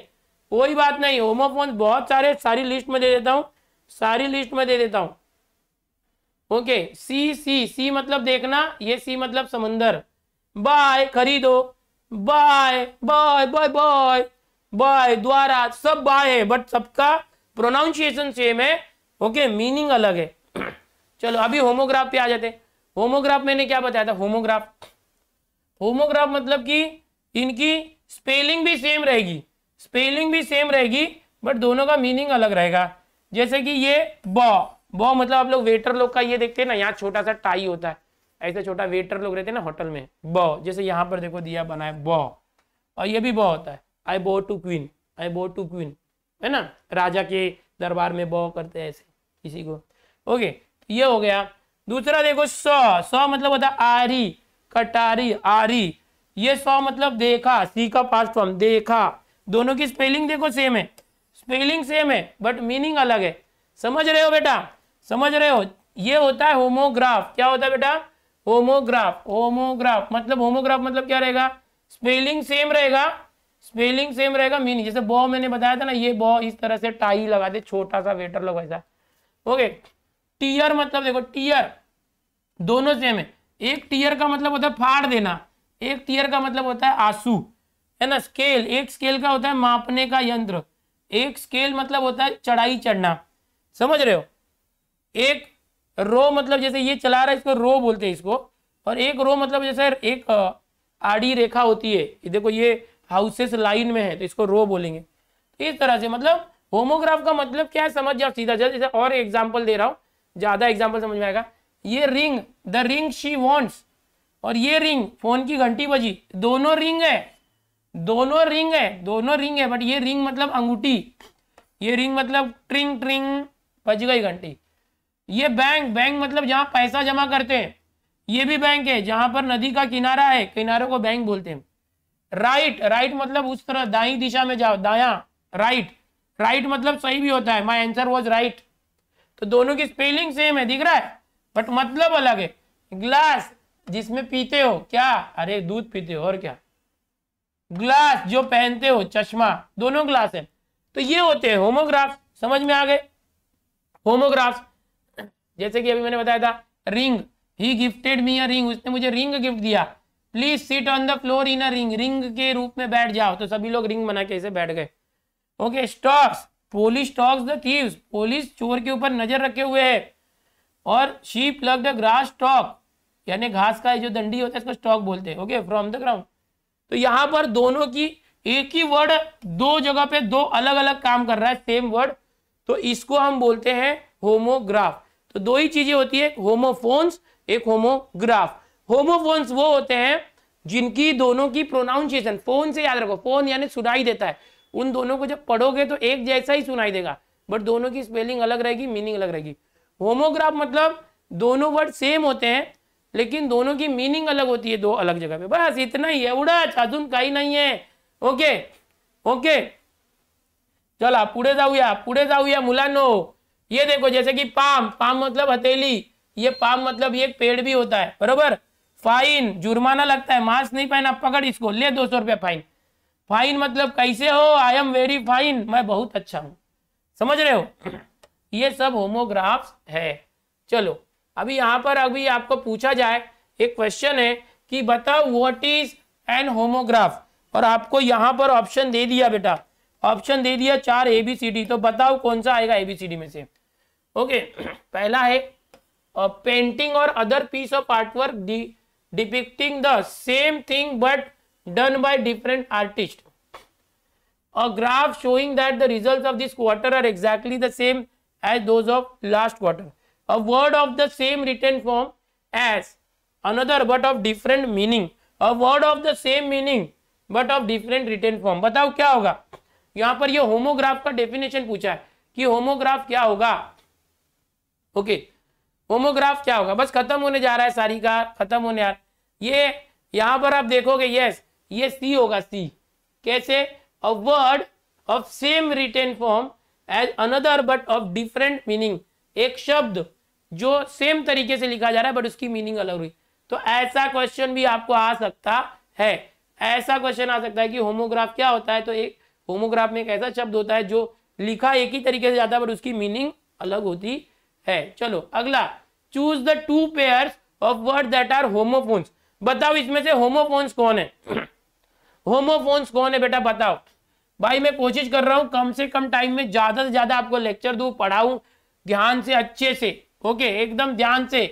कोई बात नहीं होमोफोन्स बहुत सारे सारी लिस्ट में दे देता हूँ सारी लिस्ट में दे देता हूँ ओके सी सी सी मतलब देखना ये सी मतलब समंदर बाय खरीदो buy bye bye bye by द्वारा सब बाय है बट सबका प्रोनाउंसिएशन सेम है ओके मीनिंग अलग है चलो अभी होमोग्राफ पे आ जाते होमोग्राफ मैंने क्या बताया था होमोग्राफ होमोग्राफ मतलब कि इनकी स्पेलिंग भी सेम रहेगी स्पेलिंग भी सेम रहेगी बट दोनों का मीनिंग अलग रहेगा जैसे कि ये बॉ बॉ मतलब आप लोग वेटर लोग का ये देखते हैं ना यहाँ छोटा सा टाई होता है ऐसा छोटा वेटर लोग रहते हैं ना होटल में बॉ जैसे यहाँ पर देखो दिया बना है बॉ और ये भी बॉ होता है आई बो टू क्वीन आई बो टू क्वीन है ना राजा के दरबार में बॉ करते हैं ऐसे किसी को ओके ये हो गया दूसरा देखो सौ सौ मतलब होता है आरी कटारी आरी ये सौ मतलब देखा सी का पास्ट फॉर्म देखा दोनों की स्पेलिंग देखो सेम है स्पेलिंग सेम है बट मीनिंग अलग है समझ रहे हो बेटा समझ रहे हो ये होता है होमोग्राफ क्या होता है बेटा होमोग्राफ होमोग्राफ मतलब होमोग्राफ मतलब क्या रहेगा स्पेलिंग सेम रहेगा स्पेलिंग सेम रहेगा मीनिंग जैसे बॉ मैंने बताया था ना ये बॉ इस तरह से टाई लगाते छोटा सा वेटर लोग ऐसा ओके टीयर मतलब देखो टीयर दोनों सेम है एक टीयर का मतलब होता है फाड़ देना एक टीयर का मतलब होता है आंसू है ना स्केल एक स्केल का होता है मापने का यंत्र एक स्केल मतलब होता है चढ़ाई चढ़ना समझ रहे हो एक रो मतलब जैसे ये चला रहा है इसको रो बोलते हैं इसको और एक रो मतलब जैसे एक आड़ी रेखा होती है देखो ये हाउसेस लाइन में है तो इसको रो बोलेंगे इस तरह से मतलब होमोग्राफ का मतलब क्या है समझ जाओ सीधा जैसे और एग्जांपल दे रहा हूँ ज़्यादा एग्जांपल समझ में आएगा ये ring the ring she wants और ये रिंग फोन की घंटी बजी दोनों रिंग है दोनों रिंग है दोनों रिंग है बट ये रिंग मतलब अंगूठी ये रिंग मतलब ट्रिंग ट्रिंग बज गई घंटी ये बैंक बैंक मतलब जहां पैसा जमा करते हैं ये भी बैंक है जहां पर नदी का किनारा है किनारों को बैंक बोलते हैं राइट राइट मतलब उस तरह दाई दिशा में जाओ दाया राइट राइट मतलब सही भी होता है माई आंसर वॉज राइट तो दोनों की स्पेलिंग सेम है दिख रहा है बट मतलब अलग है ग्लास जिसमें पीते हो क्या अरे दूध पीते हो और क्या ग्लास जो पहनते हो चश्मा दोनों ग्लास है तो ये होते हैं होमोग्राफ समझ में आ गए होमोग्राफ्स जैसे कि अभी मैंने बताया था ring he gifted me a ring उसने मुझे रिंग गिफ्ट दिया please seat on the floor in a ring ring के रूप में बैठ जाओ तो सभी लोग रिंग बना के ऐसे बैठ गए okay stalks police stalks the thieves police चोर के ऊपर नजर रखे हुए है और शीप लग द ग्रास स्टॉक यानी घास का जो दंडी होता है उसको स्टॉक बोलते हैं ओके फ्रॉम द ग्राउंड तो यहां पर दोनों की एक ही वर्ड दो जगह पे दो अलग अलग काम कर रहा है सेम वर्ड तो इसको हम बोलते हैं होमोग्राफ तो दो ही चीजें होती है होमोफोन्स एक होमोग्राफ होमोफोन्स वो होते हैं जिनकी दोनों की प्रोनाउंसिएशन फोन से याद रखो फोन यानी सुनाई देता है उन दोनों को जब पढ़ोगे तो एक जैसा ही सुनाई देगा बट दोनों की स्पेलिंग अलग रहेगी मीनिंग अलग रहेगी होमोग्राफ मतलब दोनों वर्ड सेम होते हैं लेकिन दोनों की मीनिंग अलग होती है दो अलग जगह पे बस इतना ही है उड़ा का ही नहीं है ओके ओके चला पूरे जाऊया पूरे जाऊया मुलांनो ये देखो जैसे कि पाम पाम मतलब हथेली ये पाम मतलब ये पेड़ भी होता है बरोबर फाइन जुर्माना लगता है मास्क नहीं पहना पकड़ इसको ले दो सौ रुपया फाइन फाइन मतलब कैसे हो आई एम वेरी फाइन मैं बहुत अच्छा हूं समझ रहे हो ये सब होमोग्राफ्स है चलो अभी यहां पर अभी आपको पूछा जाए एक क्वेश्चन है कि बताओ व्हाट इज एन होमोग्राफ और आपको यहां पर ऑप्शन दे दिया बेटा ऑप्शन दे दिया चार ए बी सी डी तो बताओ कौन सा आएगा ए बी सी डी में से ओके पहला है पेंटिंग और other piece of artwork depicting the same thing but done by different artist a graph showing that the result of this quarter are exactly the same as those of last quarter a word of the same written form as another but of different meaning a word of the same meaning but of different written form बताओ क्या होगा यहां पर ये homograph का definition पूछा है कि होमोग्राफ क्या होगा ओके okay. होमोग्राफ क्या होगा बस खत्म होने जा रहा है सारी का खत्म होने जा ये यहां पर आप देखोगे यस ये सी होगा सी कैसे a word of same written form as another but of different meaning एक शब्द जो सेम तरीके से लिखा जा रहा है बट उसकी मीनिंग अलग हुई तो ऐसा क्वेश्चन भी आपको आ सकता है ऐसा क्वेश्चन आ सकता है कि होमोग्राफ क्या होता है तो एक होमोग्राफ में एक ऐसा शब्द होता है जो लिखा एक ही तरीके से जाता है बट उसकी मीनिंग अलग होती है चलो अगला choose the two pair of word that are homophones बताओ इसमें से होमोफोन्स कौन है होमोफोन्स कौन है बेटा बताओ भाई मैं कोशिश कर रहा हूं कम से कम टाइम में ज्यादा से ज्यादा आपको लेक्चर दू पढ़ाऊं ध्यान से अच्छे से ओके एकदम ध्यान से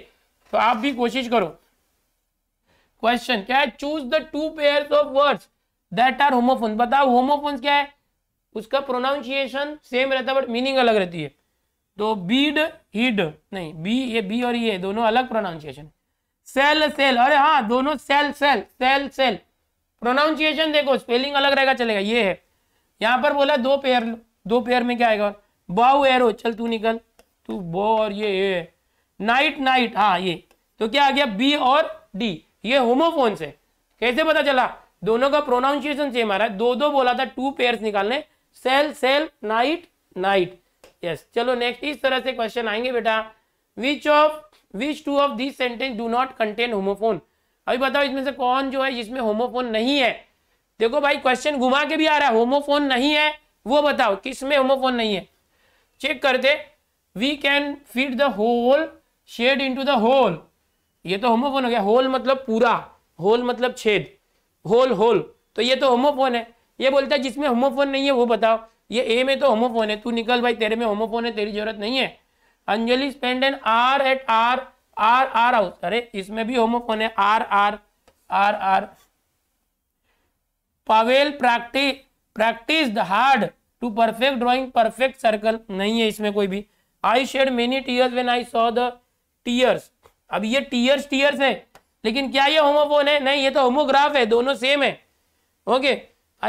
तो आप भी कोशिश करो क्वेश्चन क्या है choose the two pair of words that are homophone बताओ होमोफोन क्या है उसका प्रोनाउंसिएशन सेम रहता है बट मीनिंग अलग रहती है तो बीड हिड नहीं बी ये बी और ये दोनों अलग प्रोनाउंसिएशन सेल सेल अरे हाँ दोनों sale cell cell sail pronunciation देखो स्पेलिंग अलग रहेगा चलेगा ये है यहाँ पर बोला दो पेयर दो पेयर में क्या आएगा बाउ एरो चल तू निकल तू बो और ये ए नाइट नाइट हाँ ये तो क्या आ गया बी और डी ये होमोफोन से कैसे पता चला दोनों का प्रोनाउंसिएशन सेम आ रहा है दो दो बोला था टू पेयर निकालने sale sail night knight yes चलो नेक्स्ट इस तरह से क्वेश्चन आएंगे बेटा which of which two of this sentence do not contain homophone अभी बताओ इसमें से कौन जो है जिसमें होमोफोन नहीं है देखो भाई क्वेश्चन घुमा के भी आ रहा है होमोफोन नहीं है वो बताओ किसमें होमोफोन नहीं है चेक करते we can feed the whole shed to the hole ये तो होमोफोन हो गया होल मतलब पूरा होल मतलब छेद होल होल तो ये तो होमोफोन है ये बोलता है जिसमें होमोफोन नहीं है वो बताओ ये ए में तो होमोफोन है तू निकल भाई तेरे में होमोफोन है तेरी जरूरत नहीं है Anjali spend an hour at our our our house अरे इसमें भी होमोफोन है आर आर आर आर पावेल practice practice the hard to perfect drawing perfect circle नहीं है इसमें कोई भी I shed many tears when I saw the tears अब ये टीयर्स टीयर्स है लेकिन क्या ये होमोफोन है नहीं ये तो होमोग्राफ है दोनों सेम है okay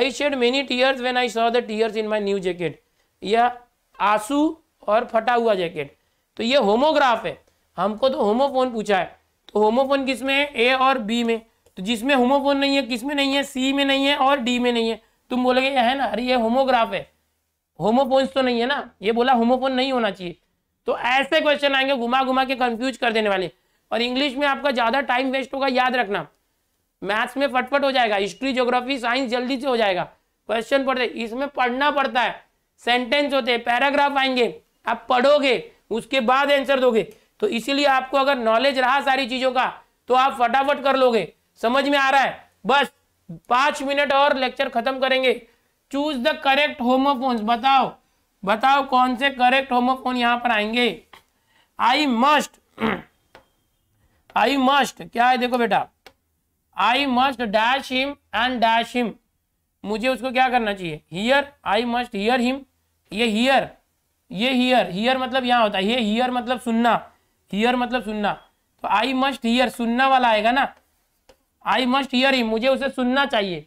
I shed many tears when I saw the tears in my new jacket यह आंसू और फटा हुआ जैकेट तो ये होमोग्राफ है हमको तो होमोफोन पूछा है तो होमोफोन किस में है ए और बी में तो जिसमें होमोफोन नहीं है किस में नहीं है सी में नहीं है और डी में नहीं है तुम बोलोगे यह है ना अरे ये होमोग्राफ है होमोफोन्स तो नहीं है ना ये बोला होमोफोन नहीं होना चाहिए तो ऐसे क्वेश्चन आएंगे घुमा घुमा के कंफ्यूज कर देने वाले और इंग्लिश में आपका ज़्यादा टाइम वेस्ट होगा याद रखना मैथ्स में फटफट हो जाएगा हिस्ट्री ज्योग्राफी साइंस जल्दी से हो जाएगा क्वेश्चन पढ़ते इसमें पढ़ना पड़ता है सेंटेंस होते हैं पैराग्राफ आएंगे आप पढ़ोगे उसके बाद आंसर दोगे तो इसीलिए आपको अगर नॉलेज रहा सारी चीज़ों का तो आप फटाफट कर लोगे समझ में आ रहा है बस पांच मिनट और लेक्चर खत्म करेंगे चूज द करेक्ट होमोफोन्स बताओ बताओ कौन से करेक्ट होमोफोन यहां पर आएंगे आई मस्ट आई मस्ट क्या है देखो बेटा I must dash him and dash him मुझे उसको क्या करना चाहिए here I must hear him ये हियर ये हियर हियर मतलब यहाँ होता है ये हियर मतलब सुनना हियर मतलब सुनना तो आई मस्ट हियर सुनना वाला आएगा ना आई मस्ट हियर हिम मुझे उसे सुनना चाहिए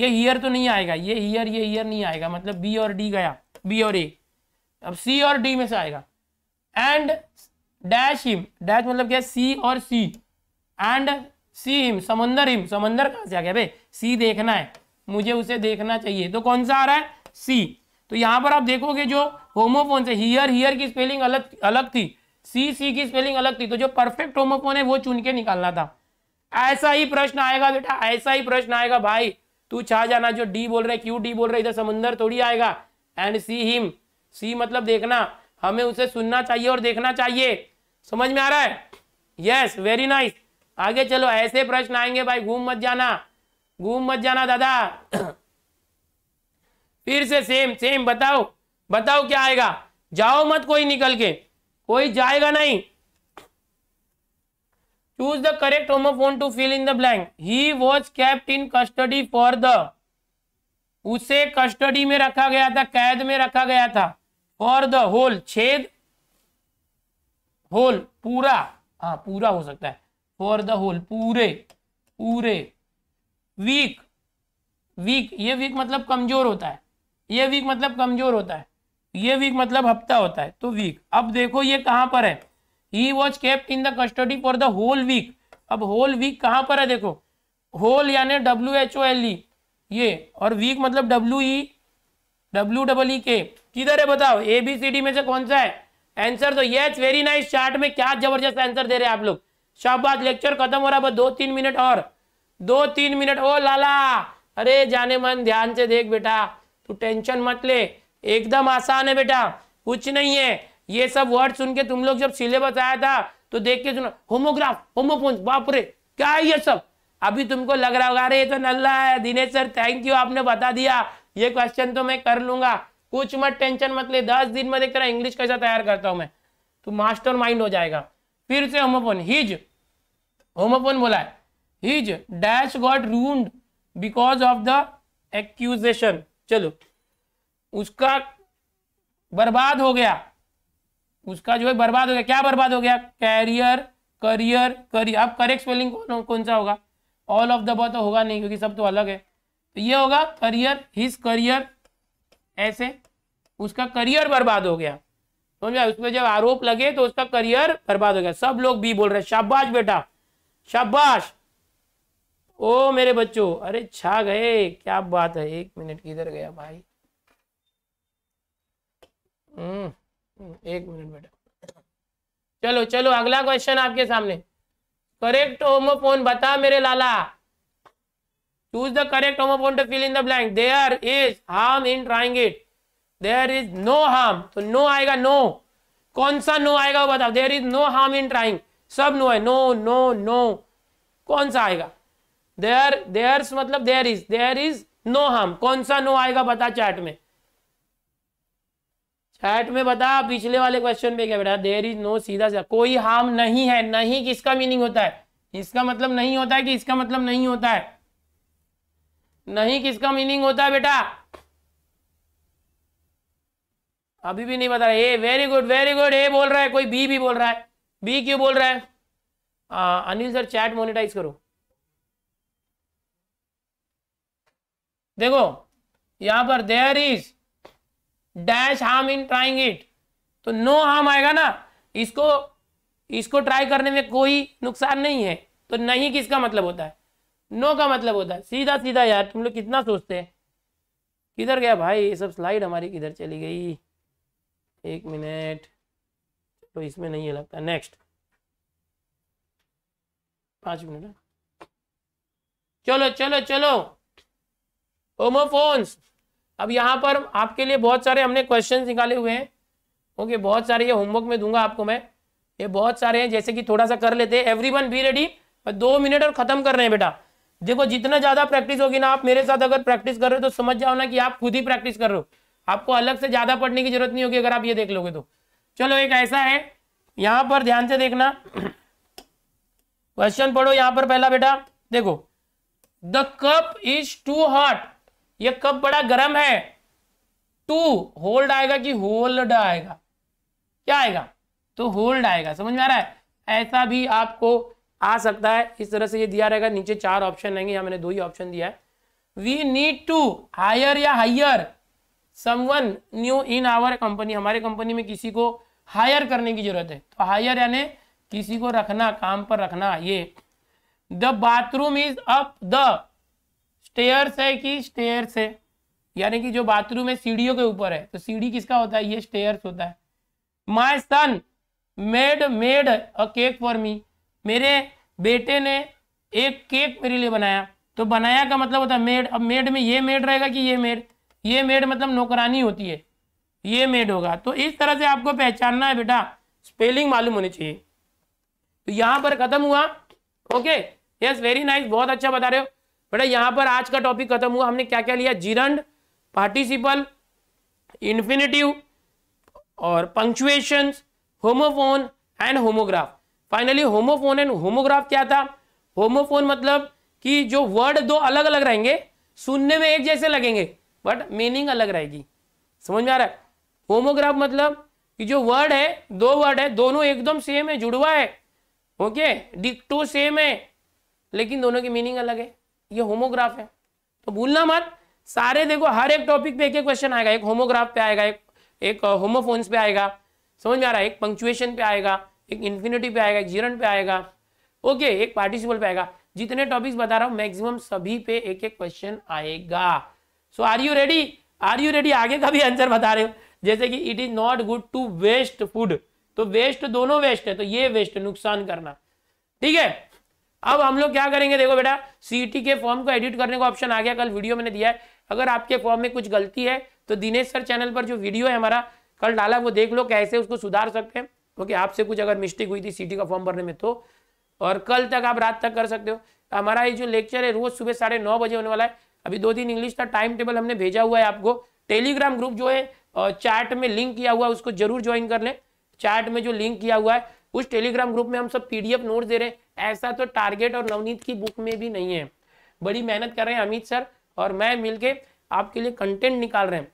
ये हियर तो नहीं आएगा ये हियर ये हियर नहीं आएगा मतलब बी और डी गया बी और ए अब सी और डी में से आएगा एंड डैश हिम डैश मतलब क्या सी और सी एंड सी हिम समंदर हिम समंदर कहां से आ गया भाई सी देखना है मुझे उसे देखना चाहिए तो कौन सा आ रहा है सी तो यहां पर आप देखोगे जो होमोफोन से हियर हियर की स्पेलिंग अलग अलग थी सी सी की स्पेलिंग अलग थी तो जो परफेक्ट होमोफोन है वो चुन के निकालना था ऐसा ही प्रश्न आएगा बेटा ऐसा ही प्रश्न आएगा भाई तू छा जाना जो डी बोल रहे क्यू डी बोल रहे इधर समंदर थोड़ी आएगा एंड सी हिम सी मतलब देखना हमें उसे सुनना चाहिए और देखना चाहिए समझ में आ रहा है यस वेरी नाइस आगे चलो ऐसे प्रश्न आएंगे भाई घूम मत जाना घूम मत जाना दादा फिर से सेम सेम बताओ बताओ क्या आएगा जाओ मत कोई निकल के कोई जाएगा नहीं choose the correct homophone to fill in the blank he was kept in custody for the उसे कस्टडी में रखा गया था कैद में रखा गया था फॉर द होल छेद होल पूरा हाँ पूरा हो सकता है फॉर द होल पूरे पूरे वीक वीक ये वीक मतलब कमजोर होता है ये वीक मतलब कमजोर होता है ये वीक मतलब हफ्ता होता है तो वीक अब देखो ये कहां पर है he was kept in the custody for the whole week अब होल वीक कहां पर है देखो होल यानी W H O L E ये और वीक मतलब W E W double E के किधर है बताओ ए बी सी डी में से कौन सा है आंसर तो यस वेरी नाइस चार्ट में क्या जबरदस्त आंसर दे रहे हैं आप लोग शाबाश लेक्चर खत्म हो रहा बस दो तीन मिनट और दो तीन मिनट ओ लाला अरे जाने मन ध्यान से देख बेटा तू टेंशन मत ले एकदम आसान है बेटा कुछ नहीं है ये सब वर्ड सुन के तुम लोग जब सिलेबस आया था तो देख के सुना होमोग्राफ होमोफोन्स बाप रे क्या है ये सब अभी तुमको लग रहा होगा अरे ये तो नल्ला है दिनेश सर थैंक यू आपने बता दिया ये क्वेश्चन तो मैं कर लूंगा कुछ मत टेंशन मत ले दस दिन में देख तेरा इंग्लिश कैसा तैयार करता हूं मैं तू मास्टर माइंड हो जाएगा फिर से होमोफोन हिज होमोफोन बोला है his dash got ruined because of the accusation चलो उसका बर्बाद हो गया उसका जो है बर्बाद हो गया क्या बर्बाद हो गया कैरियर करियर करियर अब करेक्ट स्पेलिंग कौन कौन सा होगा ऑल ऑफ द बॉ तो होगा नहीं क्योंकि सब तो अलग है तो ये होगा करियर हिज करियर ऐसे उसका करियर बर्बाद हो गया समझा तो उसमें जब आरोप लगे तो उसका करियर बर्बाद हो गया सब लोग बी बोल रहे शाबाश बेटा शाबाश ओ मेरे बच्चों अरे छा गए क्या बात है एक मिनट किधर गया भाई हम्म, हम्म एक मिनट बेटा चलो चलो अगला क्वेश्चन आपके सामने करेक्ट होमोफोन बता मेरे लाला choose the correct homophone to fill in the blank there is harm in drawing it there is no harm तो नो आएगा नो कौन सा नो आएगा वो बताओ there is no harm in trying सब नो है नो नो नो कौन सा आएगा देयर देयर्स मतलब there is there is no harm कौन सा नो आएगा बता चार्ट में चैट में बता पिछले वाले क्वेश्चन में क्या बेटा देर इज नो सीधा सीधा कोई हार्म नहीं है नहीं किसका मीनिंग होता है इसका मतलब नहीं होता है कि इसका मतलब नहीं होता है नहीं किसका मीनिंग होता है बेटा अभी भी नहीं बता रहा a very good very good a बोल रहा है कोई बी भी बोल रहा है बी क्यों बोल रहा है आ, अनिल सर चैट मोनिटाइज करो देखो यहां पर there is dash harm in trying it तो नो हार्म आएगा ना इसको इसको ट्राई करने में कोई नुकसान नहीं है तो नहीं किसका मतलब होता है नो का मतलब होता है सीधा सीधा यार तुम लोग कितना सोचते हैं किधर गया भाई ये सब स्लाइड हमारी किधर चली गई एक मिनट तो इसमें नहीं है लगता नेक्स्ट पांच मिनट चलो चलो चलो होमोफोन्स अब यहाँ पर आपके लिए बहुत सारे हमने क्वेश्चन निकाले हुए हैं ओके बहुत सारे ये होमवर्क में दूंगा आपको मैं ये बहुत सारे हैं जैसे कि थोड़ा सा कर लेते हैं एवरी वन बी रेडी दो मिनट और खत्म कर रहे हैं बेटा देखो जितना ज्यादा प्रैक्टिस होगी ना आप मेरे साथ अगर प्रैक्टिस कर रहे हो तो समझ जाओ ना कि आप खुद ही प्रैक्टिस कर रहे हो आपको अलग से ज्यादा पढ़ने की जरूरत नहीं होगी अगर आप ये देख लोगे तो चलो एक ऐसा है यहां पर ध्यान से देखना क्वेश्चन पढ़ो यहां पर पहला बेटा देखो the cup is too hot यह कप बड़ा गर्म है टू होल्ड आएगा कि होल्ड आएगा क्या आएगा तो होल्ड आएगा समझ में आ रहा है ऐसा भी आपको आ सकता है इस तरह से ये दिया रहेगा नीचे चार ऑप्शन रहेंगे यहाँ मैंने दो ही ऑप्शन दिया है वी नीड टू हायर या hire someone new in our company हमारे कंपनी में किसी को हायर करने की जरूरत है तो हायर यानी किसी को रखना काम पर रखना ये the bathroom is up the stairs है कि स्टेयर्स है यानी कि जो बाथरूम है सीढ़ियों के ऊपर है तो सीढ़ी किसका होता है ये स्टेयर्स होता है my son made made a cake for me मेरे बेटे ने एक केक मेरे लिए बनाया तो बनाया का मतलब होता है मेड अब मेड में ये मेड रहेगा कि ये मेड ये मेड मतलब नौकरानी होती है ये मेड होगा तो इस तरह से आपको पहचानना है बेटा स्पेलिंग मालूम होनी चाहिए तो यहां पर खत्म हुआ ओके यस वेरी नाइस बहुत अच्छा बता रहे हो बेटा यहां पर आज का टॉपिक खत्म हुआ हमने क्या क्या लिया जीरंड पार्टिसिपल इन्फिनेटिव और punctuation homophone and homograph finally homophone and homograph क्या था होमोफोन मतलब कि जो वर्ड दो अलग अलग रहेंगे सुनने में एक जैसे लगेंगे बट मीनिंग अलग रहेगी समझ में आ रहा है होमोग्राफ मतलब कि जो वर्ड है दो वर्ड है दोनों एकदम सेम है जुड़वा है ओके डिक्टो सेम है लेकिन दोनों की मीनिंग अलग है ये होमोग्राफ है तो भूलना मत सारे देखो हर एक टॉपिक पे एक एक क्वेश्चन आएगा एक होमोग्राफ पे आएगा एक एक होमोफोन्स पे आएगा समझ में आ रहा है एक पंक्चुएशन पे आएगा एक इन्फिनिटी पे आएगा एक जीरन पे आएगा ओके एक पार्टिसिपल पे आएगा जितने टॉपिक्स बता रहा हूँ मैक्सिमम सभी पे एक एक क्वेश्चन आएगा so are you ready are you ready आगे का भी आंसर बता रहे हो जैसे कि it is not good to waste food तो वेस्ट दोनों वेस्ट है तो ये वेस्ट नुकसान करना ठीक है अब हम लोग क्या करेंगे देखो बेटा सीईटी e के फॉर्म को एडिट करने का ऑप्शन आ गया कल वीडियो मैंने दिया है अगर आपके फॉर्म में कुछ गलती है तो दिनेश सर चैनल पर जो वीडियो है हमारा कल डाला वो देख लो कैसे उसको सुधार सकते हैं क्योंकि आपसे कुछ अगर मिस्टेक हुई थी सीटी e का फॉर्म भरने में तो और कल तक आप रात तक कर सकते हो हमारा ये जो लेक्चर है रोज सुबह साढ़े नौ बजे होने वाला है अभी दो दिन इंग्लिश का टाइम टेबल हमने भेजा हुआ है आपको टेलीग्राम ग्रुप जो है चैट में लिंक किया हुआ है उसको जरूर ज्वाइन कर लें चैट में जो लिंक किया हुआ है उस टेलीग्राम ग्रुप में हम सब पीडीएफ नोट दे रहे हैं ऐसा तो टारगेट और नवनीत की बुक में भी नहीं है बड़ी मेहनत कर रहे हैं अमित सर और मैं मिलके आपके लिए कंटेंट निकाल रहे हैं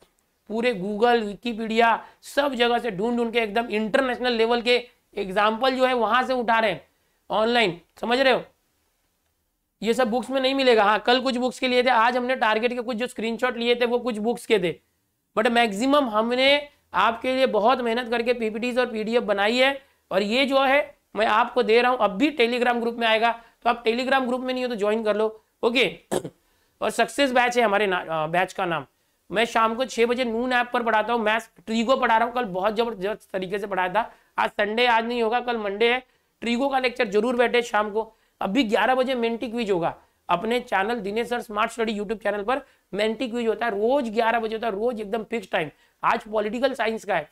पूरे गूगल विकीपीडिया सब जगह से ढूंढ ढूंढ के एकदम इंटरनेशनल लेवल के एग्जाम्पल जो है वहां से उठा रहे हैं ऑनलाइन समझ रहे हो ये सब बुक्स में नहीं मिलेगा हाँ कल कुछ बुक्स के लिए थे आज हमने टारगेट के कुछ जो स्क्रीनशॉट लिए थे वो कुछ बुक्स के थे बट मैक्सिमम हमने आपके लिए बहुत मेहनत करके पीपीटीज और पीडीएफ बनाई है और ये जो है मैं आपको दे रहा हूँ अब भी टेलीग्राम ग्रुप में आएगा तो आप टेलीग्राम ग्रुप में नहीं हो तो ज्वाइन कर लो ओके और सक्सेस बैच है हमारे बैच का नाम मैं शाम को छह बजे नून ऐप पर पढ़ाता हूँ मैथ ट्रीगो पढ़ा रहा हूँ कल बहुत जबरदस्त तरीके से पढ़ाया था आज संडे आज नहीं होगा कल मंडे है ट्रीगो का लेक्चर जरूर बैठे शाम को अभी ग्यारह बजे मेंटी क्विज होगा अपने channel Dinesh sir smart study YouTube channel पर मेंटी क्विज होता है रोज ग्यारह बजे होता है रोज एकदम फिक्स टाइम आज पॉलिटिकल साइंस का है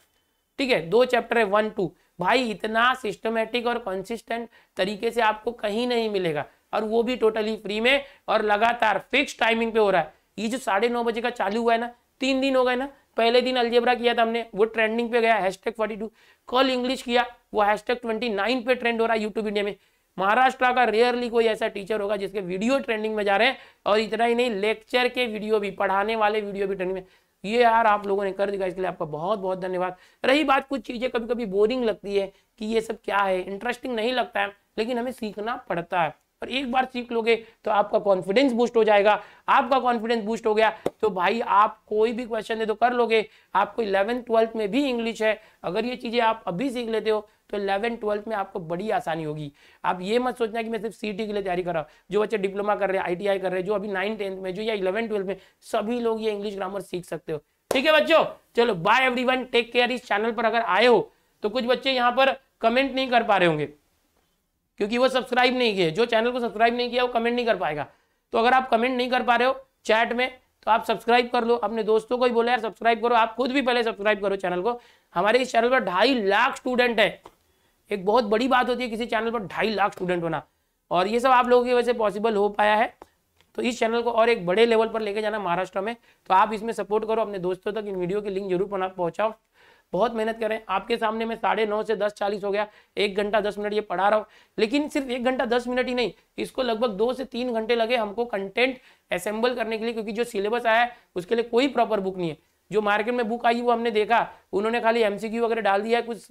ठीक है दो चैप्टर है वन टू भाई इतना सिस्टमेटिक और कंसिस्टेंट तरीके से आपको कहीं नहीं मिलेगा और वो भी टोटली फ्री में और लगातार फिक्स टाइमिंग पे हो रहा है ये जो साढ़े नौ बजे का चालू हुआ है ना तीन दिन हो गए ना पहले दिन अलजेबरा किया था हमने वो ट्रेंडिंग पे गया हैशटैग फोर्टी टू कल इंग्लिश किया वो हैशटैग ट्वेंटी नाइन पे ट्रेंड हो रहा है यूट्यूब इंडिया में महाराष्ट्र का रेयरली कोई ऐसा टीचर होगा जिसके वीडियो ट्रेंडिंग में जा रहे हैं और इतना ही नहीं लेक्चर के वीडियो भी पढ़ाने वाले वीडियो भी ट्रेंडिंग में ये यार आप लोगों ने कर दिया इसके लिए आपका बहुत बहुत धन्यवाद रही बात कुछ चीज़ें कभी कभी बोरिंग लगती है कि ये सब क्या है इंटरेस्टिंग नहीं लगता है लेकिन हमें सीखना पड़ता है और एक बार सीख लोगे तो आपका कॉन्फिडेंस बूस्ट हो जाएगा आपका कॉन्फिडेंस बूस्ट हो गया तो भाई आप कोई भी क्वेश्चन दे तो कर लोगे आपको इलेवेंथ ट्वेल्थ में भी इंग्लिश है अगर ये चीज़ें आप अभी सीख लेते हो तो इलेवन ट्वेल्थ में आपको बड़ी आसानी होगी आप ये मत सोचना कि मैं सिर्फ सी के लिए तैयारी कर रहा हूँ जो बच्चे डिप्लोमा कर रहे हैं आई कर रहे हैं जो अभी नाइन टेंथ में जो या इलेवन ट्वेल्थ में सभी लोग ये इंग्लिश ग्रामर सीख सकते हो ठीक है बच्चों चलो बाय एवरी टेक केयर इस चैनल पर अगर आए हो तो कुछ बच्चे यहाँ पर कमेंट नहीं कर पा रहे होंगे क्योंकि वो सब्सक्राइब नहीं किए जो चैनल को सब्सक्राइब नहीं किया वो कमेंट नहीं कर पाएगा तो अगर आप कमेंट नहीं कर पा रहे हो चैट में तो आप सब्सक्राइब कर लो अपने दोस्तों को ही बोला यार सब्सक्राइब करो आप खुद भी पहले सब्सक्राइब करो चैनल को हमारे इस चैनल पर ढाई लाख स्टूडेंट है एक बहुत बड़ी बात होती है किसी चैनल पर ढाई लाख स्टूडेंट होना और ये सब आप लोगों की वजह से पॉसिबल हो पाया है तो इस चैनल को और एक बड़े लेवल पर लेके जाना महाराष्ट्र में तो आप इसमें सपोर्ट करो अपने दोस्तों तक इन वीडियो की लिंक जरूर पहुंचाओ बहुत मेहनत करें आपके सामने में साढ़े नौ से दस चालीस हो गया एक घंटा दस मिनट ये पढ़ा रहा हूँ लेकिन सिर्फ एक घंटा दस मिनट ही नहीं इसको लगभग दो से तीन घंटे लगे हमको कंटेंट असेंबल करने के लिए क्योंकि जो सिलेबस आया है उसके लिए कोई प्रॉपर बुक नहीं है जो मार्केट में बुक आई वो हमने देखा उन्होंने खाली एमसीक्यू वगैरह डाल दिया है कुछ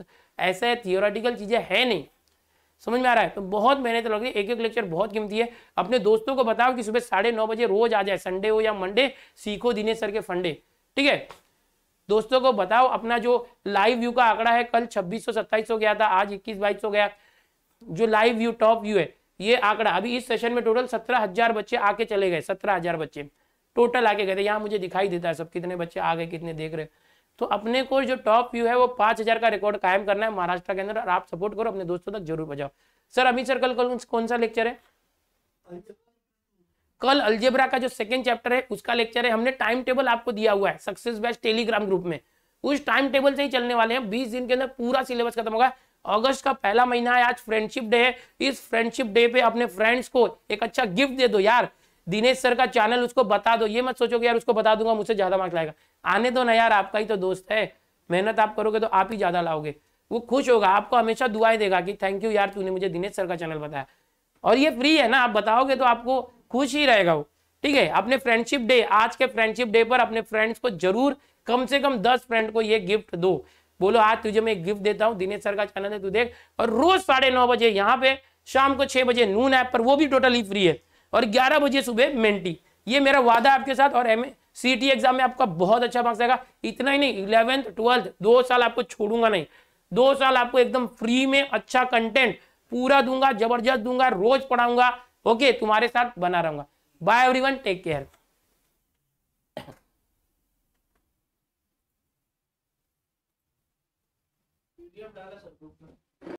ऐसे थियोरेटिकल चीज़ें हैं नहीं समझ में आ रहा है तो बहुत मेहनत लग रही है एक एक लेक्चर बहुत कीमती है अपने दोस्तों को बताओ कि सुबह साढ़े नौ बजे रोज आ जाए संडे हो या मंडे सीखो दिनेश सर के फंडे ठीक है दोस्तों को बताओ अपना जो लाइव व्यू का आंकड़ा है कल 2600 2700 गया था आज 21 2200 गया जो लाइव व्यू टॉप व्यू है ये आंकड़ा अभी इस सेशन में टोटल सत्रह बच्चे आके चले गए सत्रह बच्चे टोटल आके गए थे यहाँ मुझे दिखाई देता है सब कितने बच्चे आ गए कितने देख रहे तो अपने को जो टॉप व्यू है वो पांच हजार का रिकॉर्ड कायम करना है महाराष्ट्र के अंदर आप सपोर्ट करो अपने दोस्तों तक जरूर बजाओ सर अमित सर कल कौन सा लेक्चर है कल अलजेब्रा का जो सेकेंड चैप्टर है उसका लेक्चर है हमने टाइम टेबल आपको दिया हुआ है सक्सेस बेस्ट टेलीग्राम ग्रुप में उस टाइम टेबल से ही चलने वाले हैं बीस दिन के अंदर पूरा सिलेबस खत्म होगा अगस्त का पहला महीना है आज फ्रेंडशिप डे है इस फ्रेंडशिप डे पे अपने फ्रेंड्स को एक अच्छा गिफ्ट दे दो यार दिनेश सर का चैनल उसको बता दो ये मत सोचो कि यार उसको बता दूंगा मुझसे ज्यादा मार्क्स लाएगा आने दो ना यार आपका ही तो दोस्त है मेहनत आप करोगे तो आप ही ज्यादा लाओगे वो खुश होगा आपको हमेशा दुआएं देगा कि थैंक यू यार तूने मुझे दिनेश सर का चैनल बताया और ये फ्री है ना आप बताओगे तो आपको खुश ही रहेगा वो ठीक है अपने फ्रेंडशिप डे आज के फ्रेंडशिप डे पर अपने फ्रेंड्स को जरूर कम से कम दस फ्रेंड को ये गिफ्ट दो बोलो आज तुझे मैं गिफ्ट देता हूँ दिनेश सर का चैनल है तू देख और रोज साढ़े नौ बजे यहाँ पे शाम को छह बजे नून ऐप पर वो भी टोटली फ्री है और ग्यारह बजे सुबह मेंटी ये मेरा वादा आपके साथ और एम सी टी एग्जाम में आपका बहुत अच्छा मार्क्स आएगा इतना ही नहीं इलेवेंथ ट्वेल्थ दो साल आपको छोड़ूंगा नहीं दो साल आपको एकदम फ्री में अच्छा कंटेंट पूरा दूंगा जबरदस्त दूंगा रोज पढ़ाऊंगा ओके तुम्हारे साथ बना रहूंगा बाय एवरीवन टेक केयर